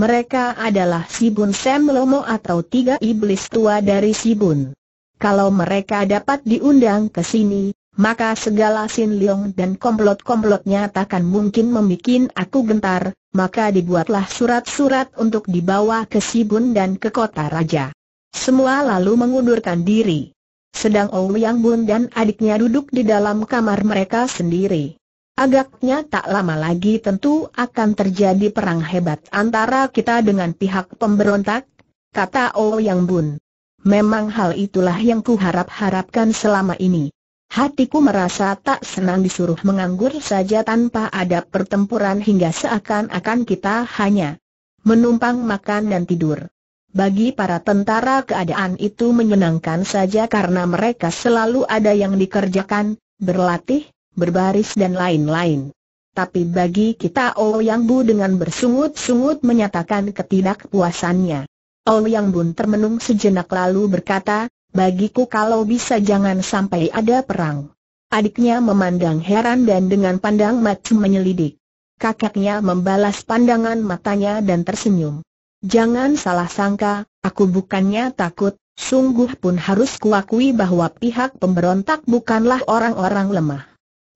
Mereka adalah Sibun Sam Lomo atau tiga iblis tua dari Sibun. Kalau mereka dapat diundang ke sini, maka segala Sin Leong dan komplot-komplotnya takkan mungkin membuat aku gentar, maka dibuatlah surat-surat untuk dibawa ke Sibun dan ke kota raja. Semua lalu mengundurkan diri. Sedang Ouyang Bun dan adiknya duduk di dalam kamar mereka sendiri. Agaknya tak lama lagi tentu akan terjadi perang hebat antara kita dengan pihak pemberontak, kata Ouyang Bun. Memang hal itulah yang kuharap-harapkan selama ini. Hatiku merasa tak senang disuruh menganggur saja tanpa ada pertempuran hingga seakan-akan kita hanya menumpang makan dan tidur. Bagi para tentara keadaan itu menyenangkan saja karena mereka selalu ada yang dikerjakan, berlatih, berbaris dan lain-lain. Tapi bagi kita Ouyang Bu dengan bersungut-sungut menyatakan ketidakpuasannya. Ouyang Bu termenung sejenak lalu berkata, bagiku kalau bisa jangan sampai ada perang. Adiknya memandang heran dan dengan pandang mata menyelidik. Kakaknya membalas pandangan matanya dan tersenyum. Jangan salah sangka, aku bukannya takut, sungguh pun harus kuakui bahwa pihak pemberontak bukanlah orang-orang lemah.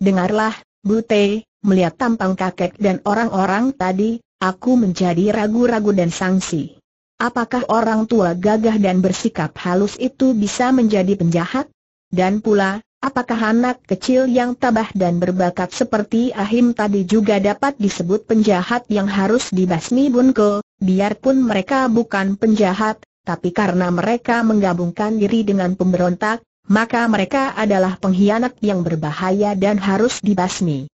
Dengarlah, Bute, melihat tampang kakek dan orang-orang tadi, aku menjadi ragu-ragu dan sangsi. Apakah orang tua gagah dan bersikap halus itu bisa menjadi penjahat? Dan pula, apakah anak kecil yang tabah dan berbakat seperti Ahim tadi juga dapat disebut penjahat yang harus dibasmi Bunko, biarpun mereka bukan penjahat, tapi karena mereka menggabungkan diri dengan pemberontak, maka mereka adalah pengkhianat yang berbahaya dan harus dibasmi.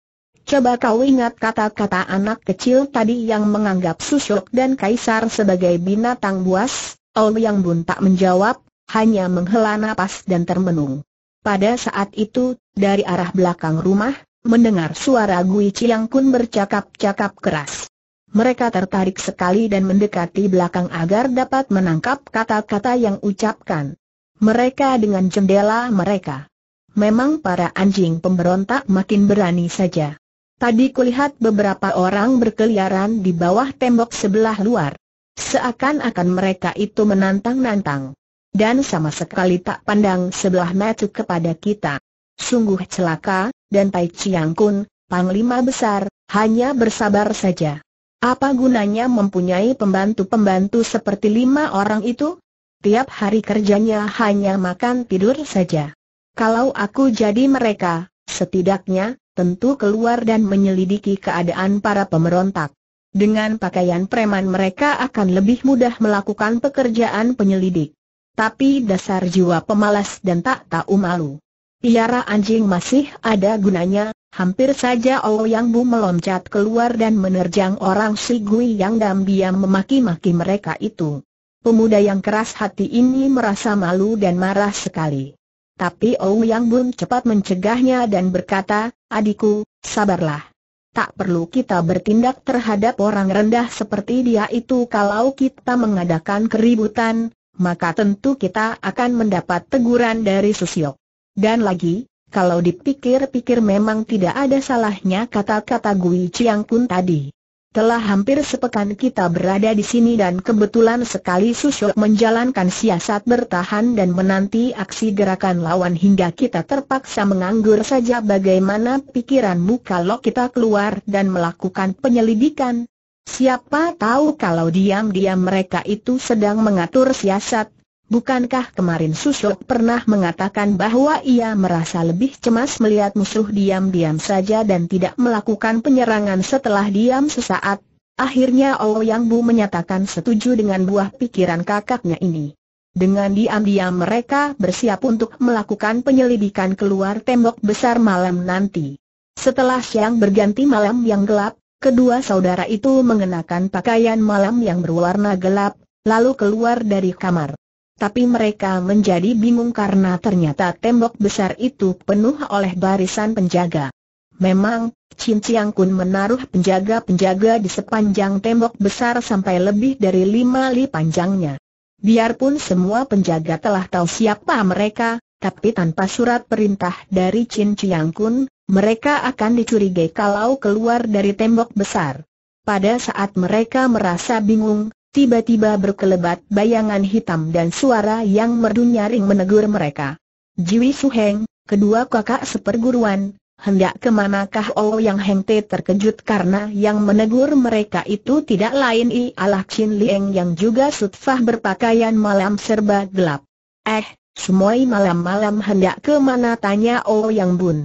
Coba kau ingat kata-kata anak kecil tadi yang menganggap Susuk dan Kaisar sebagai binatang buas, yang Bun tak menjawab, hanya menghela napas dan termenung. Pada saat itu, dari arah belakang rumah, mendengar suara Gui Chiang Kun bercakap-cakap keras. Mereka tertarik sekali dan mendekati belakang agar dapat menangkap kata-kata yang ucapkan. Mereka dengan jendela mereka. Memang para anjing pemberontak makin berani saja. Tadi kulihat beberapa orang berkeliaran di bawah tembok sebelah luar. Seakan-akan mereka itu menantang-nantang. Dan sama sekali tak pandang sebelah mata kepada kita. Sungguh celaka, dan Tai Chiang Kun, Panglima Besar, hanya bersabar saja. Apa gunanya mempunyai pembantu-pembantu seperti lima orang itu? Tiap hari kerjanya hanya makan tidur saja. Kalau aku jadi mereka, setidaknya, tentu keluar dan menyelidiki keadaan para pemberontak. Dengan pakaian preman mereka akan lebih mudah melakukan pekerjaan penyelidik. Tapi dasar jiwa pemalas dan tak tahu malu. Piara anjing masih ada gunanya, hampir saja Oh Yang Bu meloncat keluar dan menerjang orang si Gui yang diam-diam memaki-maki mereka itu. Pemuda yang keras hati ini merasa malu dan marah sekali. Tapi Yang Bun cepat mencegahnya dan berkata, adikku, sabarlah. Tak perlu kita bertindak terhadap orang rendah seperti dia itu kalau kita mengadakan keributan, maka tentu kita akan mendapat teguran dari Susio. Dan lagi, kalau dipikir-pikir memang tidak ada salahnya kata-kata Gui Chiang Kun tadi. Telah hampir sepekan kita berada di sini dan kebetulan sekali Susuk menjalankan siasat bertahan dan menanti aksi gerakan lawan hingga kita terpaksa menganggur saja bagaimana pikiranmu kalau kita keluar dan melakukan penyelidikan. Siapa tahu kalau diam-diam mereka itu sedang mengatur siasat Bukankah kemarin Susuk pernah mengatakan bahwa ia merasa lebih cemas melihat musuh diam-diam saja dan tidak melakukan penyerangan setelah diam sesaat? Akhirnya oh Yang Bu menyatakan setuju dengan buah pikiran kakaknya ini. Dengan diam-diam mereka bersiap untuk melakukan penyelidikan keluar tembok besar malam nanti. Setelah siang berganti malam yang gelap, kedua saudara itu mengenakan pakaian malam yang berwarna gelap, lalu keluar dari kamar. Tapi mereka menjadi bingung karena ternyata tembok besar itu penuh oleh barisan penjaga. Memang, Chin Chiang Kun menaruh penjaga-penjaga di sepanjang tembok besar sampai lebih dari lima li panjangnya. Biarpun semua penjaga telah tahu siapa mereka, tapi tanpa surat perintah dari Chin Chiang Kun, mereka akan dicurigai kalau keluar dari tembok besar. Pada saat mereka merasa bingung, Tiba-tiba berkelebat bayangan hitam dan suara yang merdu nyaring menegur mereka. Jiwi Su Heng, kedua kakak seperguruan, hendak kemanakah oh Yang Heng Te terkejut karena yang menegur mereka itu tidak lain ialah Chin Lieng yang juga sutfah berpakaian malam serba gelap. Eh, semua malam-malam hendak kemana tanya oh Yang Bun.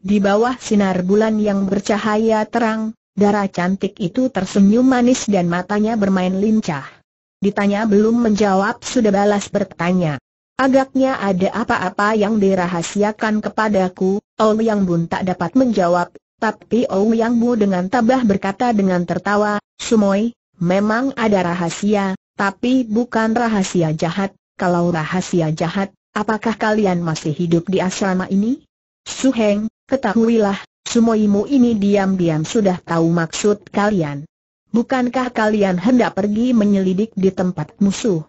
Di bawah sinar bulan yang bercahaya terang, Darah cantik itu tersenyum manis dan matanya bermain lincah. Ditanya belum menjawab sudah balas bertanya. Agaknya ada apa-apa yang dirahasiakan kepadaku, Ou Yang Bun tak dapat menjawab, tapi Ou Yang Bu dengan tabah berkata dengan tertawa, Sumoi, memang ada rahasia, tapi bukan rahasia jahat, kalau rahasia jahat, apakah kalian masih hidup di asrama ini? Suheng, ketahuilah, Sumoimu ini diam-diam sudah tahu maksud kalian. Bukankah kalian hendak pergi menyelidik di tempat musuh?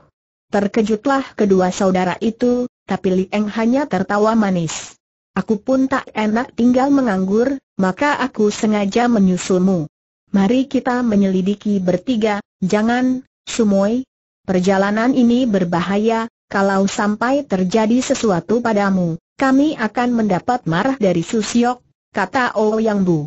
Terkejutlah kedua saudara itu, tapi Li Eng hanya tertawa manis. Aku pun tak enak tinggal menganggur, maka aku sengaja menyusulmu. Mari kita menyelidiki bertiga, jangan, Sumoi. Perjalanan ini berbahaya, kalau sampai terjadi sesuatu padamu, kami akan mendapat marah dari Susiok, kata Ouyang oh Bu.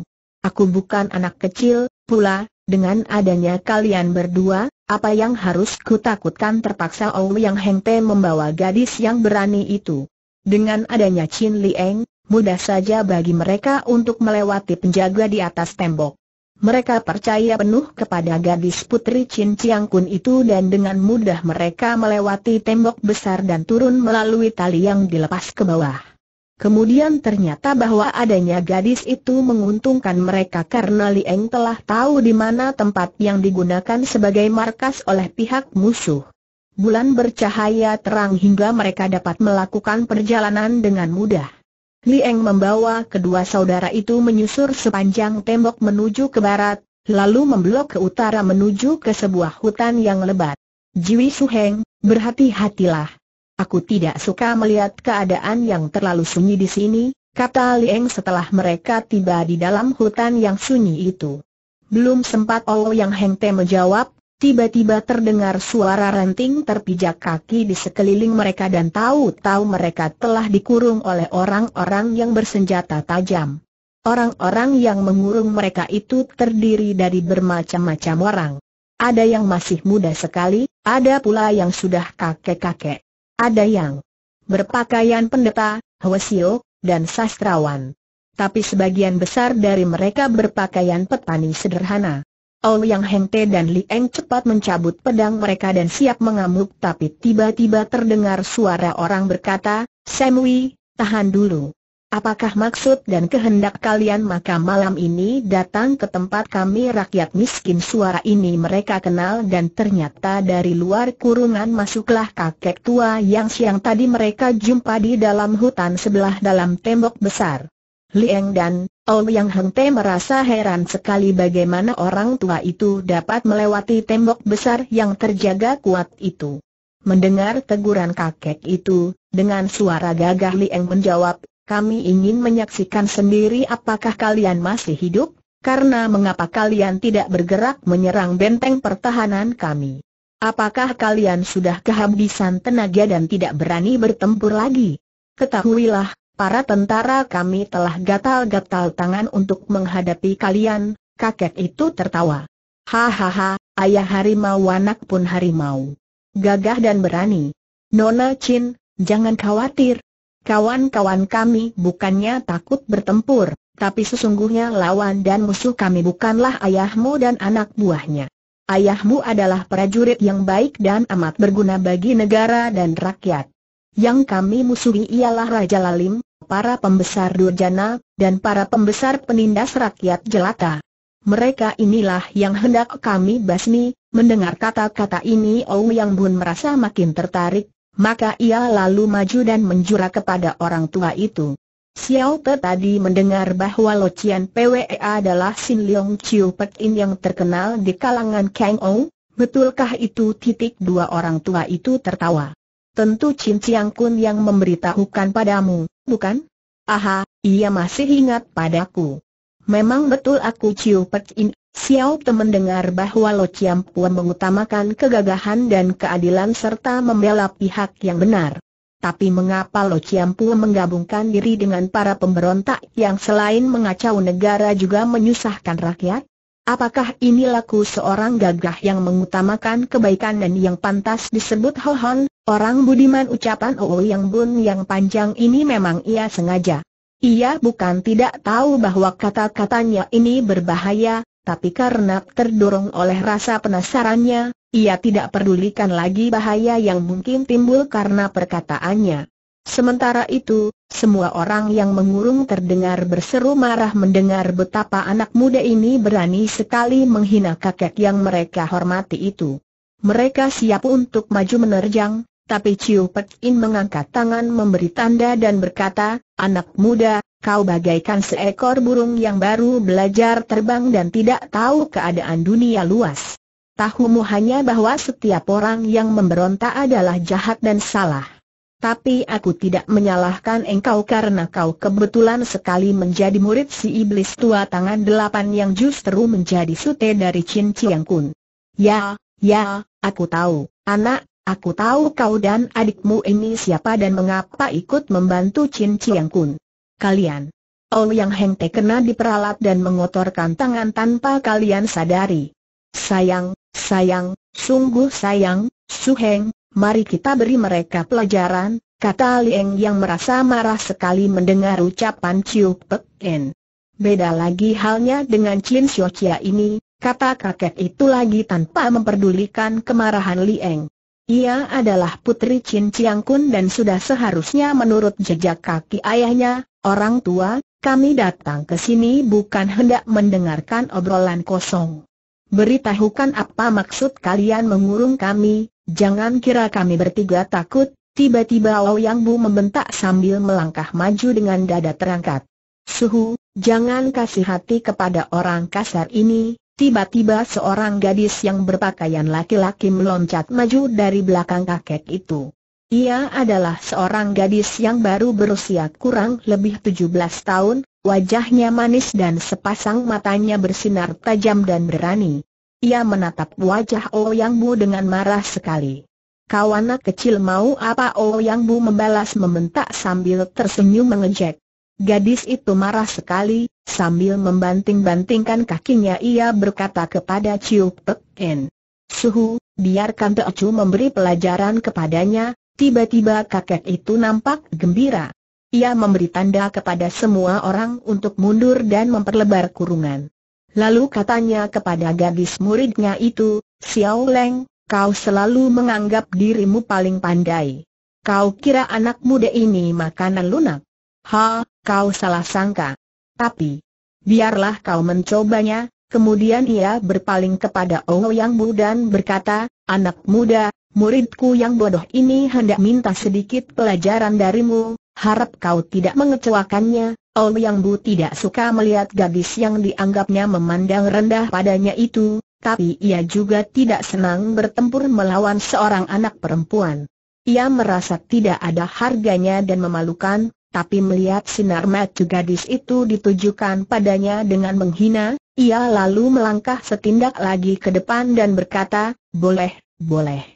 Aku bukan anak kecil, pula, dengan adanya kalian berdua, apa yang harus kutakutkan terpaksa Ouyang oh Heng Te membawa gadis yang berani itu. Dengan adanya Chin Lieng, mudah saja bagi mereka untuk melewati penjaga di atas tembok. Mereka percaya penuh kepada gadis putri Chin Chiang Kun itu dan dengan mudah mereka melewati tembok besar dan turun melalui tali yang dilepas ke bawah. Kemudian ternyata bahwa adanya gadis itu menguntungkan mereka karena Lieng telah tahu di mana tempat yang digunakan sebagai markas oleh pihak musuh. Bulan bercahaya terang hingga mereka dapat melakukan perjalanan dengan mudah. Lieng membawa kedua saudara itu menyusur sepanjang tembok menuju ke barat, lalu memblok ke utara menuju ke sebuah hutan yang lebat. Jiwi Suheng, berhati-hatilah. Aku tidak suka melihat keadaan yang terlalu sunyi di sini, kata Lieng setelah mereka tiba di dalam hutan yang sunyi itu. Belum sempat Olo Yang Heng Te menjawab, tiba-tiba terdengar suara ranting terpijak kaki di sekeliling mereka dan tahu-tahu mereka telah dikurung oleh orang-orang yang bersenjata tajam. Orang-orang yang mengurung mereka itu terdiri dari bermacam-macam orang. Ada yang masih muda sekali, ada pula yang sudah kakek-kakek. Ada yang berpakaian pendeta, hwasio, dan sastrawan. Tapi sebagian besar dari mereka berpakaian petani sederhana. Ol Yang Hengte dan Li Eng cepat mencabut pedang mereka dan siap mengamuk tapi tiba-tiba terdengar suara orang berkata, Semui, tahan dulu. Apakah maksud dan kehendak kalian maka malam ini datang ke tempat kami rakyat miskin suara ini mereka kenal dan ternyata dari luar kurungan masuklah kakek tua yang siang tadi mereka jumpa di dalam hutan sebelah dalam tembok besar. Liang dan Ouyang Heng Te merasa heran sekali bagaimana orang tua itu dapat melewati tembok besar yang terjaga kuat itu. Mendengar teguran kakek itu, dengan suara gagah Liang menjawab, kami ingin menyaksikan sendiri apakah kalian masih hidup, karena mengapa kalian tidak bergerak menyerang benteng pertahanan kami. Apakah kalian sudah kehabisan tenaga dan tidak berani bertempur lagi? Ketahuilah, para tentara kami telah gatal-gatal tangan untuk menghadapi kalian, kakek itu tertawa. Hahaha, ayah harimau anak pun harimau. Gagah dan berani. Nona Chin, jangan khawatir, Kawan-kawan kami bukannya takut bertempur, tapi sesungguhnya lawan dan musuh kami bukanlah ayahmu dan anak buahnya. Ayahmu adalah prajurit yang baik dan amat berguna bagi negara dan rakyat. Yang kami musuhi ialah Raja Lalim, para pembesar Durjana, dan para pembesar penindas rakyat jelata. Mereka inilah yang hendak kami basmi, mendengar kata-kata ini Ouyang Bun merasa makin tertarik, maka ia lalu maju dan menjurah kepada orang tua itu. Xiao Te tadi mendengar bahwa Lo Chien Pwe adalah Sin Leong Chiu Pek In yang terkenal di kalangan Kang Ou, betulkah itu titik dua orang tua itu tertawa. Tentu Chin Chiang Kun yang memberitahukan padamu, bukan? Aha, ia masih ingat padaku. Memang betul aku Chiu Pek In Xiao Te mendengar bahwa Lo Chiam Pua mengutamakan kegagahan dan keadilan serta membela pihak yang benar. Tapi mengapa Lo Chiam Pua menggabungkan diri dengan para pemberontak yang selain mengacau negara juga menyusahkan rakyat? Apakah ini laku seorang gagah yang mengutamakan kebaikan dan yang pantas disebut Hohon, orang budiman ucapan Oo Yang Bun yang panjang ini memang ia sengaja. Ia bukan tidak tahu bahwa kata-katanya ini berbahaya, tapi karena terdorong oleh rasa penasarannya, ia tidak pedulikan lagi bahaya yang mungkin timbul karena perkataannya. Sementara itu, semua orang yang mengurung terdengar berseru marah mendengar betapa anak muda ini berani sekali menghina kakek yang mereka hormati itu. Mereka siap untuk maju menerjang, tapi Ciu Pek In mengangkat tangan memberi tanda dan berkata, Anak muda, Kau bagaikan seekor burung yang baru belajar terbang dan tidak tahu keadaan dunia luas. Tahumu hanya bahwa setiap orang yang memberontak adalah jahat dan salah. Tapi aku tidak menyalahkan engkau karena kau kebetulan sekali menjadi murid si iblis tua tangan delapan yang justru menjadi sute dari Chin Chiang Kun. Ya, ya, aku tahu, anak, aku tahu kau dan adikmu ini siapa dan mengapa ikut membantu Chin Chiang Kun kalian. Oh Yang Heng kena diperalat dan mengotorkan tangan tanpa kalian sadari. Sayang, sayang, sungguh sayang, Su Heng, mari kita beri mereka pelajaran, kata Lieng yang merasa marah sekali mendengar ucapan Chiu Pek En. Beda lagi halnya dengan Chin Xiu Chia ini, kata kakek itu lagi tanpa memperdulikan kemarahan Lieng. Ia adalah putri Chin Chiang Kun dan sudah seharusnya menurut jejak kaki ayahnya, Orang tua, kami datang ke sini bukan hendak mendengarkan obrolan kosong. Beritahukan apa maksud kalian mengurung kami, jangan kira kami bertiga takut, tiba-tiba Yang Bu membentak sambil melangkah maju dengan dada terangkat. Suhu, jangan kasih hati kepada orang kasar ini, tiba-tiba seorang gadis yang berpakaian laki-laki meloncat maju dari belakang kakek itu. Ia adalah seorang gadis yang baru berusia kurang lebih 17 tahun, wajahnya manis dan sepasang matanya bersinar tajam dan berani. Ia menatap wajah Ouyang Bu dengan marah sekali. Kau anak kecil mau apa Ouyang Bu membalas membentak sambil tersenyum mengejek. Gadis itu marah sekali, sambil membanting-bantingkan kakinya ia berkata kepada Ciu Pek En. Suhu, biarkan Teo Chu memberi pelajaran kepadanya, Tiba-tiba kakek itu nampak gembira. Ia memberi tanda kepada semua orang untuk mundur dan memperlebar kurungan. Lalu katanya kepada gadis muridnya itu, Xiao Leng, kau selalu menganggap dirimu paling pandai. Kau kira anak muda ini makanan lunak. Ha, kau salah sangka. Tapi, biarlah kau mencobanya, kemudian ia berpaling kepada Ouyang bu dan berkata, Anak muda, muridku yang bodoh ini hendak minta sedikit pelajaran darimu, harap kau tidak mengecewakannya. Oh Yang Bu tidak suka melihat gadis yang dianggapnya memandang rendah padanya itu, tapi ia juga tidak senang bertempur melawan seorang anak perempuan. Ia merasa tidak ada harganya dan memalukan, tapi melihat sinar mata gadis itu ditujukan padanya dengan menghina, ia lalu melangkah setindak lagi ke depan dan berkata, boleh, boleh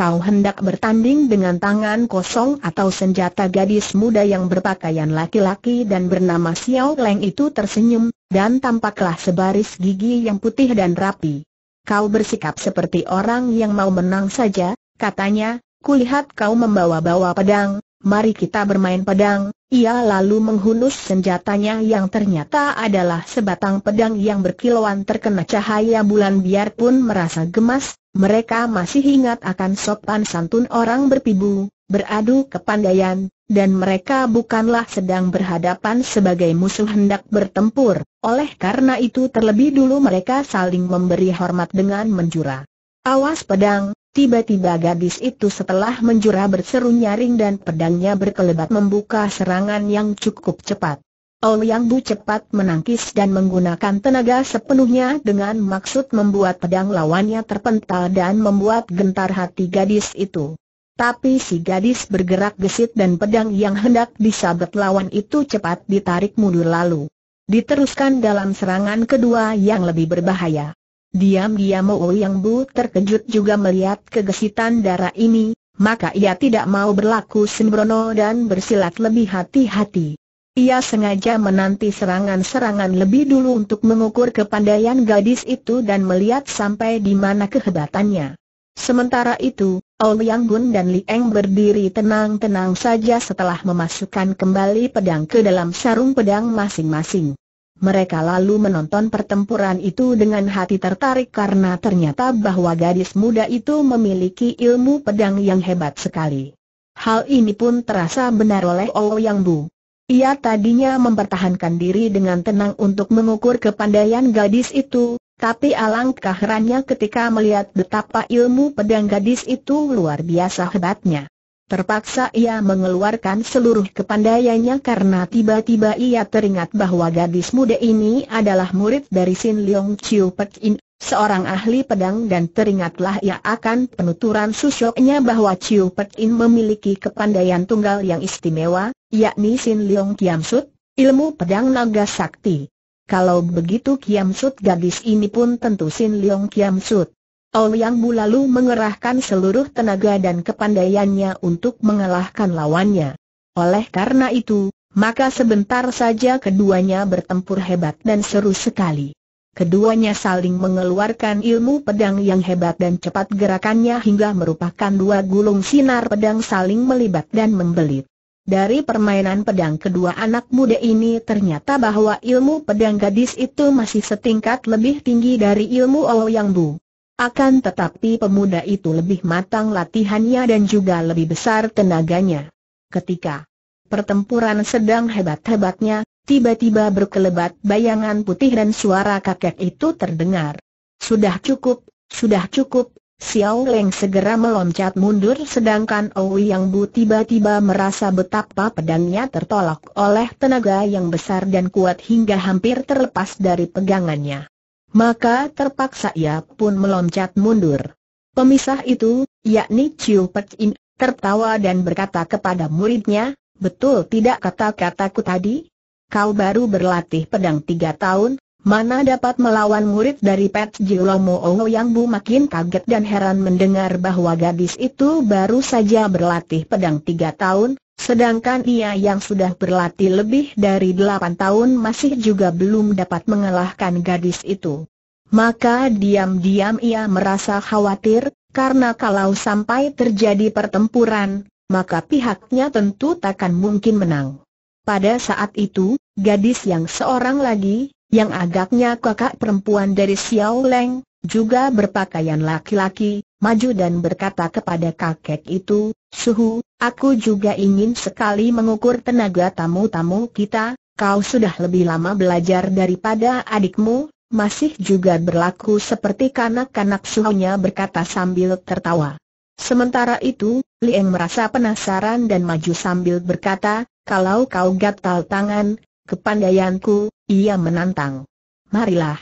kau hendak bertanding dengan tangan kosong atau senjata gadis muda yang berpakaian laki-laki dan bernama Xiao Leng itu tersenyum, dan tampaklah sebaris gigi yang putih dan rapi. Kau bersikap seperti orang yang mau menang saja, katanya, kulihat kau membawa-bawa pedang, mari kita bermain pedang. Ia lalu menghunus senjatanya yang ternyata adalah sebatang pedang yang berkilauan terkena cahaya bulan biarpun merasa gemas, mereka masih ingat akan sopan santun orang berpibu, beradu kepandaian, dan mereka bukanlah sedang berhadapan sebagai musuh hendak bertempur. Oleh karena itu terlebih dulu mereka saling memberi hormat dengan menjura. Awas pedang, Tiba-tiba gadis itu setelah menjura berseru nyaring dan pedangnya berkelebat membuka serangan yang cukup cepat. Ouyang Bu cepat menangkis dan menggunakan tenaga sepenuhnya dengan maksud membuat pedang lawannya terpental dan membuat gentar hati gadis itu. Tapi si gadis bergerak gesit dan pedang yang hendak disabet lawan itu cepat ditarik mundur lalu. Diteruskan dalam serangan kedua yang lebih berbahaya. Diam-diam Ouyang Bu terkejut juga melihat kegesitan darah ini, maka ia tidak mau berlaku sembrono dan bersilat lebih hati-hati. Ia sengaja menanti serangan-serangan lebih dulu untuk mengukur kepandaian gadis itu dan melihat sampai di mana kehebatannya. Sementara itu, Ouyang Gun dan Li Eng berdiri tenang-tenang saja setelah memasukkan kembali pedang ke dalam sarung pedang masing-masing. Mereka lalu menonton pertempuran itu dengan hati tertarik karena ternyata bahwa gadis muda itu memiliki ilmu pedang yang hebat sekali. Hal ini pun terasa benar oleh Ouyang Bu. Ia tadinya mempertahankan diri dengan tenang untuk mengukur kepandaian gadis itu, tapi alangkah herannya ketika melihat betapa ilmu pedang gadis itu luar biasa hebatnya. Terpaksa ia mengeluarkan seluruh kepandaiannya karena tiba-tiba ia teringat bahwa gadis muda ini adalah murid dari Sin Leong Chiu Pek In seorang ahli pedang dan teringatlah ia akan penuturan susoknya bahwa Chiu Pek In memiliki kepandaian tunggal yang istimewa, yakni Sin Leong Kiam Sut, ilmu pedang naga sakti. Kalau begitu Kiam Sut gadis ini pun tentu Sin Leong Kiam Sut. Yang Bu lalu mengerahkan seluruh tenaga dan kepandaiannya untuk mengalahkan lawannya. Oleh karena itu, maka sebentar saja keduanya bertempur hebat dan seru sekali. Keduanya saling mengeluarkan ilmu pedang yang hebat dan cepat gerakannya hingga merupakan dua gulung sinar pedang saling melibat dan membelit. Dari permainan pedang kedua anak muda ini ternyata bahwa ilmu pedang gadis itu masih setingkat lebih tinggi dari ilmu yang Bu. Akan tetapi pemuda itu lebih matang latihannya dan juga lebih besar tenaganya. Ketika pertempuran sedang hebat-hebatnya, Tiba-tiba berkelebat bayangan putih dan suara kakek itu terdengar. Sudah cukup, sudah cukup, Xiao Leng segera meloncat mundur sedangkan Owi Yang Bu tiba-tiba merasa betapa pedangnya tertolak oleh tenaga yang besar dan kuat hingga hampir terlepas dari pegangannya. Maka terpaksa ia pun meloncat mundur. Pemisah itu, yakni Chiu Pek In, tertawa dan berkata kepada muridnya, Betul tidak kata-kataku tadi? kau baru berlatih pedang tiga tahun, mana dapat melawan murid dari Pet Jilomo Ongo yang Bu makin kaget dan heran mendengar bahwa gadis itu baru saja berlatih pedang tiga tahun, sedangkan ia yang sudah berlatih lebih dari delapan tahun masih juga belum dapat mengalahkan gadis itu. Maka diam-diam ia merasa khawatir, karena kalau sampai terjadi pertempuran, maka pihaknya tentu takkan mungkin menang. Pada saat itu, gadis yang seorang lagi, yang agaknya kakak perempuan dari Xiao Leng, juga berpakaian laki-laki, maju dan berkata kepada kakek itu, Suhu, aku juga ingin sekali mengukur tenaga tamu-tamu kita, kau sudah lebih lama belajar daripada adikmu, masih juga berlaku seperti kanak-kanak suhunya berkata sambil tertawa. Sementara itu, Lieng merasa penasaran dan maju sambil berkata, kalau kau gatal tangan, kepandaianku, ia menantang. Marilah.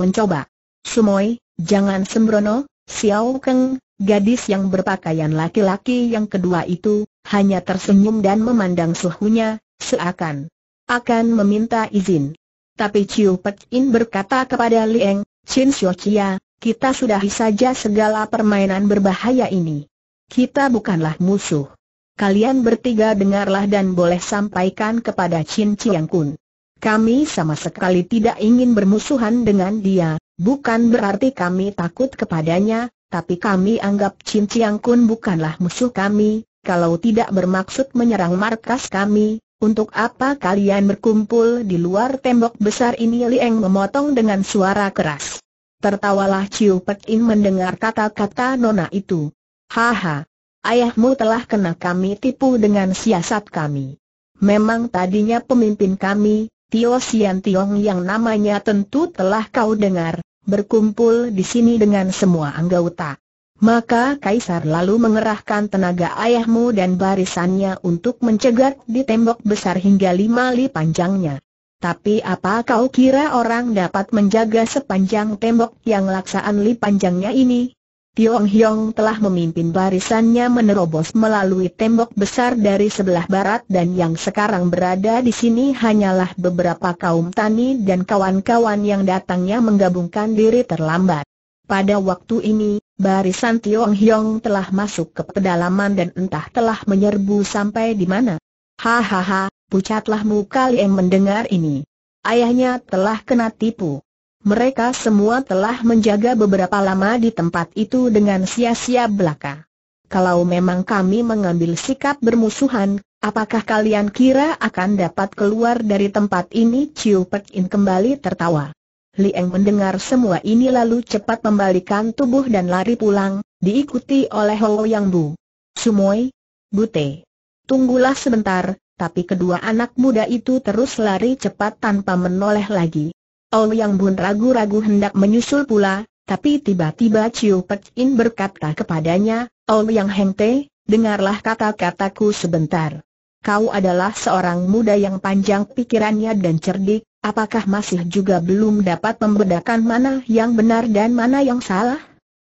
Mencoba. Sumoy, jangan sembrono, Xiao Keng, gadis yang berpakaian laki-laki yang kedua itu, hanya tersenyum dan memandang suhunya, seakan akan meminta izin. Tapi Chiu Pek In berkata kepada Lieng, Chin Xiao Chia, kita sudahi saja segala permainan berbahaya ini. Kita bukanlah musuh. Kalian bertiga dengarlah dan boleh sampaikan kepada Chin Chiang Kun. Kami sama sekali tidak ingin bermusuhan dengan dia, bukan berarti kami takut kepadanya, tapi kami anggap Chin Chiang Kun bukanlah musuh kami, kalau tidak bermaksud menyerang markas kami, untuk apa kalian berkumpul di luar tembok besar ini Lieng memotong dengan suara keras. Tertawalah Chiu Pek In mendengar kata-kata Nona itu, Haha, ayahmu telah kena kami tipu dengan siasat kami. Memang tadinya pemimpin kami, Tio Sian Tiong yang namanya tentu telah kau dengar, berkumpul di sini dengan semua anggota. Maka Kaisar lalu mengerahkan tenaga ayahmu dan barisannya untuk mencegat di tembok besar hingga lima li panjangnya. Tapi apa kau kira orang dapat menjaga sepanjang tembok yang laksaan li panjangnya ini? Tiong Hiong telah memimpin barisannya menerobos melalui tembok besar dari sebelah barat dan yang sekarang berada di sini hanyalah beberapa kaum tani dan kawan-kawan yang datangnya menggabungkan diri terlambat. Pada waktu ini, barisan Tiong Hiong telah masuk ke pedalaman dan entah telah menyerbu sampai di mana. Hahaha, pucatlah muka Liem mendengar ini. Ayahnya telah kena tipu. Mereka semua telah menjaga beberapa lama di tempat itu dengan sia-sia belaka. Kalau memang kami mengambil sikap bermusuhan, apakah kalian kira akan dapat keluar dari tempat ini? Chiu Pek In kembali tertawa. Liang mendengar semua ini lalu cepat membalikan tubuh dan lari pulang, diikuti oleh Ho Yang Bu. Sumoy, Bute. Tunggulah sebentar, tapi kedua anak muda itu terus lari cepat tanpa menoleh lagi yang Bun ragu-ragu hendak menyusul pula, tapi tiba-tiba Chiu Pek In berkata kepadanya, Yang Heng Te, dengarlah kata-kataku sebentar. Kau adalah seorang muda yang panjang pikirannya dan cerdik, apakah masih juga belum dapat membedakan mana yang benar dan mana yang salah?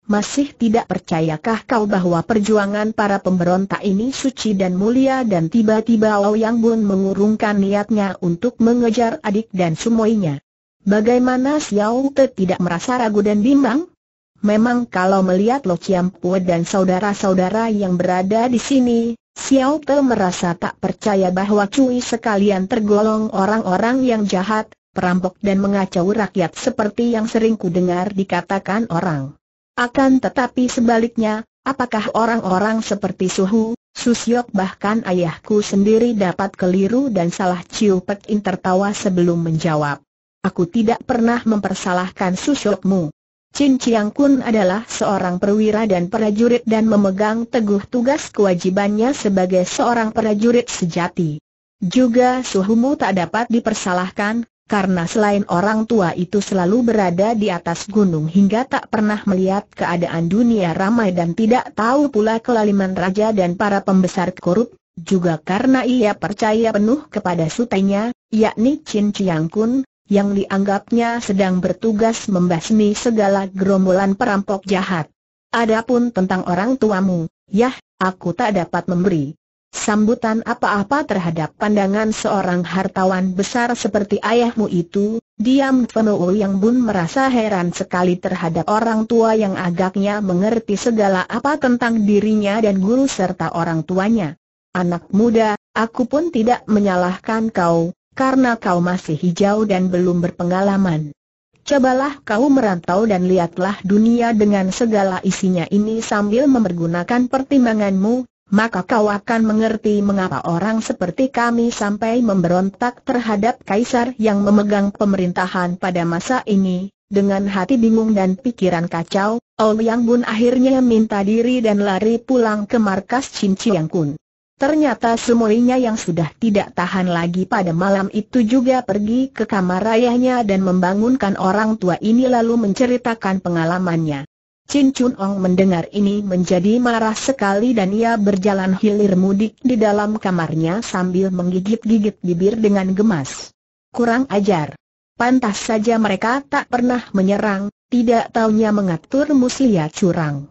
Masih tidak percayakah kau bahwa perjuangan para pemberontak ini suci dan mulia dan tiba-tiba yang Bun mengurungkan niatnya untuk mengejar adik dan semuanya. Bagaimana Xiao Te tidak merasa ragu dan bimbang? Memang kalau melihat Lo Chiam Pue dan saudara-saudara yang berada di sini, Xiao Te merasa tak percaya bahwa Cui sekalian tergolong orang-orang yang jahat, perampok dan mengacau rakyat seperti yang sering dengar dikatakan orang. Akan tetapi sebaliknya, apakah orang-orang seperti Suhu, Susyok bahkan ayahku sendiri dapat keliru dan salah Ciu Pek In tertawa sebelum menjawab aku tidak pernah mempersalahkan susukmu. Chin Chiang Kun adalah seorang perwira dan prajurit dan memegang teguh tugas kewajibannya sebagai seorang prajurit sejati. Juga suhumu tak dapat dipersalahkan, karena selain orang tua itu selalu berada di atas gunung hingga tak pernah melihat keadaan dunia ramai dan tidak tahu pula kelaliman raja dan para pembesar korup, juga karena ia percaya penuh kepada sutenya, yakni Chin Chiang Kun, yang dianggapnya sedang bertugas membasmi segala gerombolan perampok jahat. Adapun tentang orang tuamu, yah, aku tak dapat memberi sambutan apa-apa terhadap pandangan seorang hartawan besar seperti ayahmu itu, diam Fenoo Yang Bun merasa heran sekali terhadap orang tua yang agaknya mengerti segala apa tentang dirinya dan guru serta orang tuanya. Anak muda, aku pun tidak menyalahkan kau, karena kau masih hijau dan belum berpengalaman. Cobalah kau merantau dan lihatlah dunia dengan segala isinya ini sambil mempergunakan pertimbanganmu, maka kau akan mengerti mengapa orang seperti kami sampai memberontak terhadap kaisar yang memegang pemerintahan pada masa ini. Dengan hati bingung dan pikiran kacau, Ouyang Bun akhirnya minta diri dan lari pulang ke markas Chin Chiang Kun. Ternyata semuanya yang sudah tidak tahan lagi pada malam itu juga pergi ke kamar ayahnya dan membangunkan orang tua ini lalu menceritakan pengalamannya. Chin Chun Ong mendengar ini menjadi marah sekali dan ia berjalan hilir mudik di dalam kamarnya sambil menggigit-gigit bibir dengan gemas. Kurang ajar. Pantas saja mereka tak pernah menyerang, tidak taunya mengatur muslihat curang.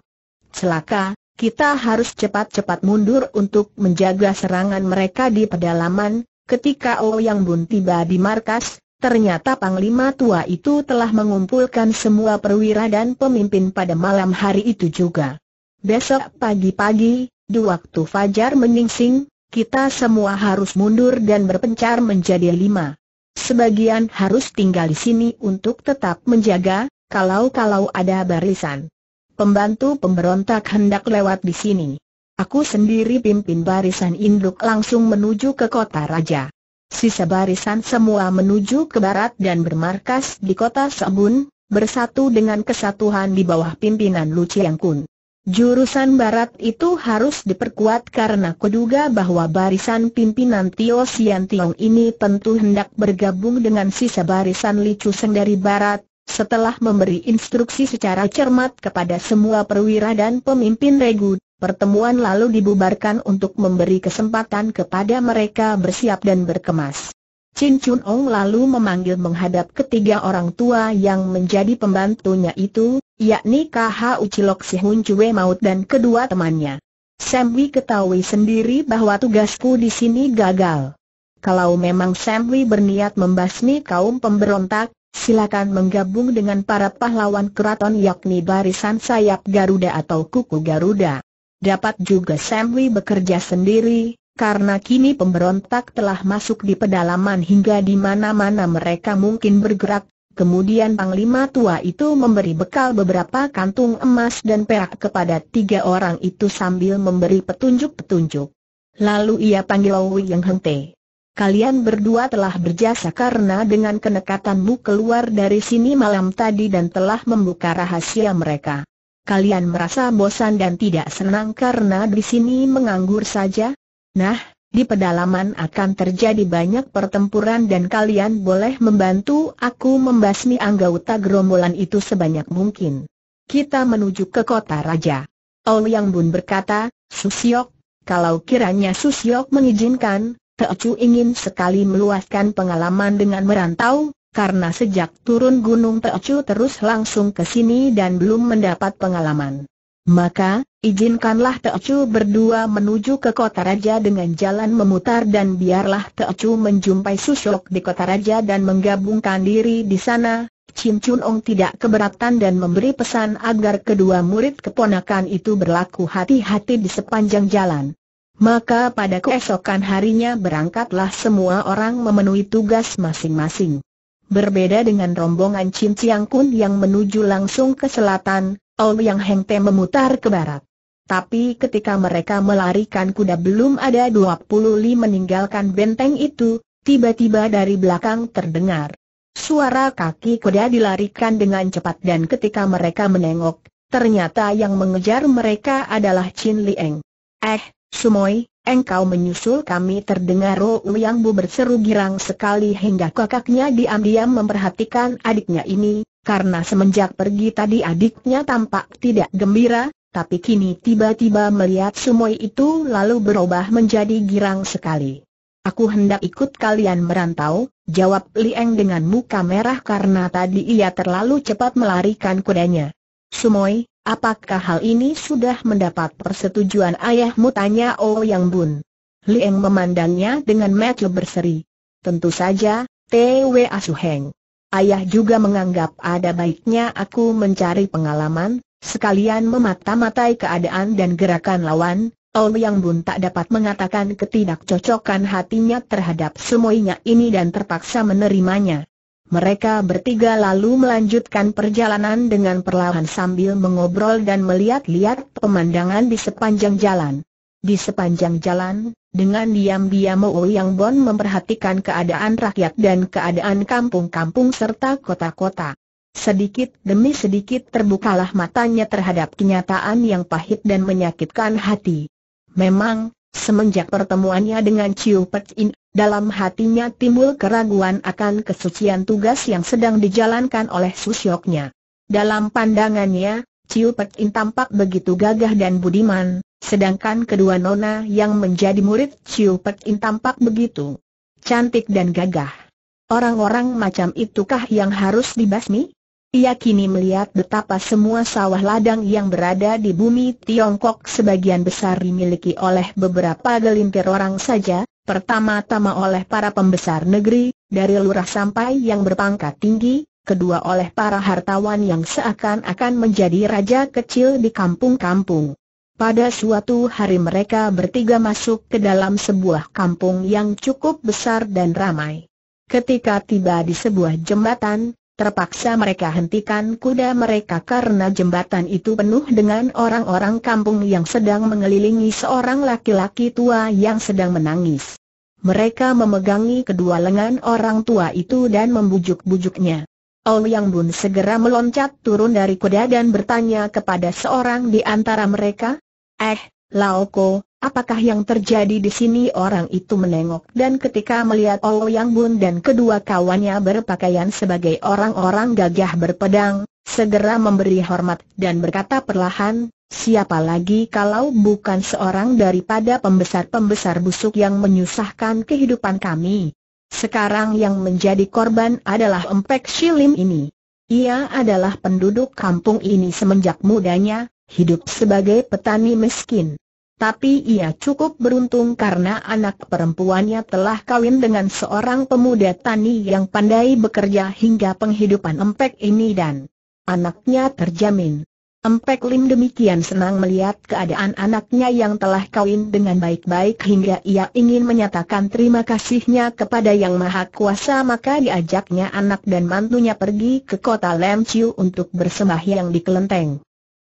Celaka, kita harus cepat-cepat mundur untuk menjaga serangan mereka di pedalaman. Ketika Ouyang Bun tiba di markas, ternyata Panglima tua itu telah mengumpulkan semua perwira dan pemimpin pada malam hari itu juga. Besok pagi-pagi, di waktu fajar meningsing, kita semua harus mundur dan berpencar menjadi lima. Sebagian harus tinggal di sini untuk tetap menjaga, kalau-kalau ada barisan. Pembantu pemberontak hendak lewat di sini. Aku sendiri pimpin barisan induk langsung menuju ke kota raja. Sisa barisan semua menuju ke barat dan bermarkas di kota Sabun, bersatu dengan kesatuan di bawah pimpinan Lu Chiang Kun. Jurusan barat itu harus diperkuat karena kuduga bahwa barisan pimpinan Tio Sian Tiong ini tentu hendak bergabung dengan sisa barisan Li Chu dari barat, setelah memberi instruksi secara cermat kepada semua perwira dan pemimpin regu, pertemuan lalu dibubarkan untuk memberi kesempatan kepada mereka bersiap dan berkemas. Chin Chun Ong lalu memanggil menghadap ketiga orang tua yang menjadi pembantunya itu, yakni KH Ucilok Hun Chue Maut dan kedua temannya. Samwi ketahui sendiri bahwa tugasku di sini gagal. Kalau memang Samwi berniat membasmi kaum pemberontak, silakan menggabung dengan para pahlawan keraton yakni barisan sayap Garuda atau kuku Garuda. Dapat juga Samwi bekerja sendiri, karena kini pemberontak telah masuk di pedalaman hingga di mana-mana mereka mungkin bergerak, kemudian Panglima Tua itu memberi bekal beberapa kantung emas dan perak kepada tiga orang itu sambil memberi petunjuk-petunjuk. Lalu ia panggil Wei Yang Hengte. Kalian berdua telah berjasa karena dengan kenekatanmu keluar dari sini malam tadi dan telah membuka rahasia mereka. Kalian merasa bosan dan tidak senang karena di sini menganggur saja? Nah, di pedalaman akan terjadi banyak pertempuran dan kalian boleh membantu aku membasmi anggota gerombolan itu sebanyak mungkin. Kita menuju ke kota raja. Yang Bun berkata, Susiok, kalau kiranya Susiok mengizinkan, Teocu ingin sekali meluaskan pengalaman dengan merantau, karena sejak turun gunung Teocu terus langsung ke sini dan belum mendapat pengalaman. Maka, izinkanlah Teocu berdua menuju ke kota raja dengan jalan memutar dan biarlah Teocu menjumpai Susok di kota raja dan menggabungkan diri di sana. Chin Chun Ong tidak keberatan dan memberi pesan agar kedua murid keponakan itu berlaku hati-hati di sepanjang jalan. Maka pada keesokan harinya berangkatlah semua orang memenuhi tugas masing-masing. Berbeda dengan rombongan Chin Chiang Kun yang menuju langsung ke selatan, Ol Yang Heng Te memutar ke barat. Tapi ketika mereka melarikan kuda belum ada Li meninggalkan benteng itu, tiba-tiba dari belakang terdengar. Suara kaki kuda dilarikan dengan cepat dan ketika mereka menengok, ternyata yang mengejar mereka adalah Chin Lieng. Eh, Sumoi, engkau menyusul kami terdengar Ro Uyang Bu berseru girang sekali hingga kakaknya diam-diam memperhatikan adiknya ini, karena semenjak pergi tadi adiknya tampak tidak gembira, tapi kini tiba-tiba melihat Sumoi itu lalu berubah menjadi girang sekali. Aku hendak ikut kalian merantau, jawab Lieng dengan muka merah karena tadi ia terlalu cepat melarikan kudanya. Sumoy, apakah hal ini sudah mendapat persetujuan ayahmu tanya Oh Yang Bun. Liang memandangnya dengan mata berseri. Tentu saja, T.W. Asuheng. Ayah juga menganggap ada baiknya aku mencari pengalaman, sekalian memata-matai keadaan dan gerakan lawan, Oh Yang Bun tak dapat mengatakan ketidakcocokan hatinya terhadap semuanya ini dan terpaksa menerimanya. Mereka bertiga lalu melanjutkan perjalanan dengan perlahan sambil mengobrol dan melihat-lihat pemandangan di sepanjang jalan. Di sepanjang jalan, dengan diam-diam Ou Yang Bon memperhatikan keadaan rakyat dan keadaan kampung-kampung serta kota-kota. Sedikit demi sedikit terbukalah matanya terhadap kenyataan yang pahit dan menyakitkan hati. Memang, semenjak pertemuannya dengan Chiu Pet In, dalam hatinya timbul keraguan akan kesucian tugas yang sedang dijalankan oleh Susyoknya. Dalam pandangannya, Ciu Pek In tampak begitu gagah dan budiman, sedangkan kedua nona yang menjadi murid Ciu Pek In tampak begitu cantik dan gagah. Orang-orang macam itukah yang harus dibasmi? Ia kini melihat betapa semua sawah ladang yang berada di bumi Tiongkok sebagian besar dimiliki oleh beberapa gelintir orang saja, Pertama-tama oleh para pembesar negeri, dari lurah sampai yang berpangkat tinggi, kedua oleh para hartawan yang seakan-akan menjadi raja kecil di kampung-kampung. Pada suatu hari mereka bertiga masuk ke dalam sebuah kampung yang cukup besar dan ramai. Ketika tiba di sebuah jembatan, Terpaksa mereka hentikan kuda mereka karena jembatan itu penuh dengan orang-orang kampung yang sedang mengelilingi seorang laki-laki tua yang sedang menangis. Mereka memegangi kedua lengan orang tua itu dan membujuk-bujuknya. Ouyang Bun segera meloncat turun dari kuda dan bertanya kepada seorang di antara mereka, Eh, Ko, Apakah yang terjadi di sini orang itu menengok dan ketika melihat Olo oh Yang Bun dan kedua kawannya berpakaian sebagai orang-orang gagah berpedang, segera memberi hormat dan berkata perlahan, siapa lagi kalau bukan seorang daripada pembesar-pembesar busuk yang menyusahkan kehidupan kami. Sekarang yang menjadi korban adalah Empek Shilim ini. Ia adalah penduduk kampung ini semenjak mudanya, hidup sebagai petani miskin tapi ia cukup beruntung karena anak perempuannya telah kawin dengan seorang pemuda tani yang pandai bekerja hingga penghidupan Empek ini dan anaknya terjamin. Empek Lim demikian senang melihat keadaan anaknya yang telah kawin dengan baik-baik hingga ia ingin menyatakan terima kasihnya kepada Yang Maha Kuasa maka diajaknya anak dan mantunya pergi ke kota Lam untuk bersembahyang di kelenteng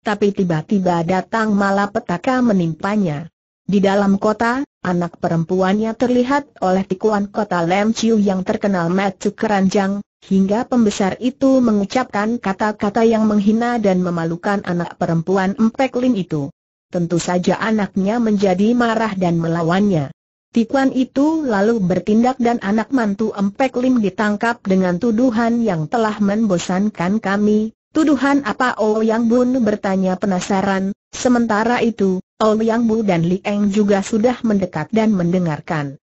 tapi tiba-tiba datang malapetaka menimpanya. Di dalam kota, anak perempuannya terlihat oleh tikuan kota Lem Chiu yang terkenal Macu Keranjang, hingga pembesar itu mengucapkan kata-kata yang menghina dan memalukan anak perempuan Empek Lin itu. Tentu saja anaknya menjadi marah dan melawannya. Tikuan itu lalu bertindak dan anak mantu Empek Lin ditangkap dengan tuduhan yang telah membosankan kami, Tuduhan apa Ouyang oh, Bun bertanya penasaran, sementara itu, Ouyang oh Bu dan Li Eng juga sudah mendekat dan mendengarkan.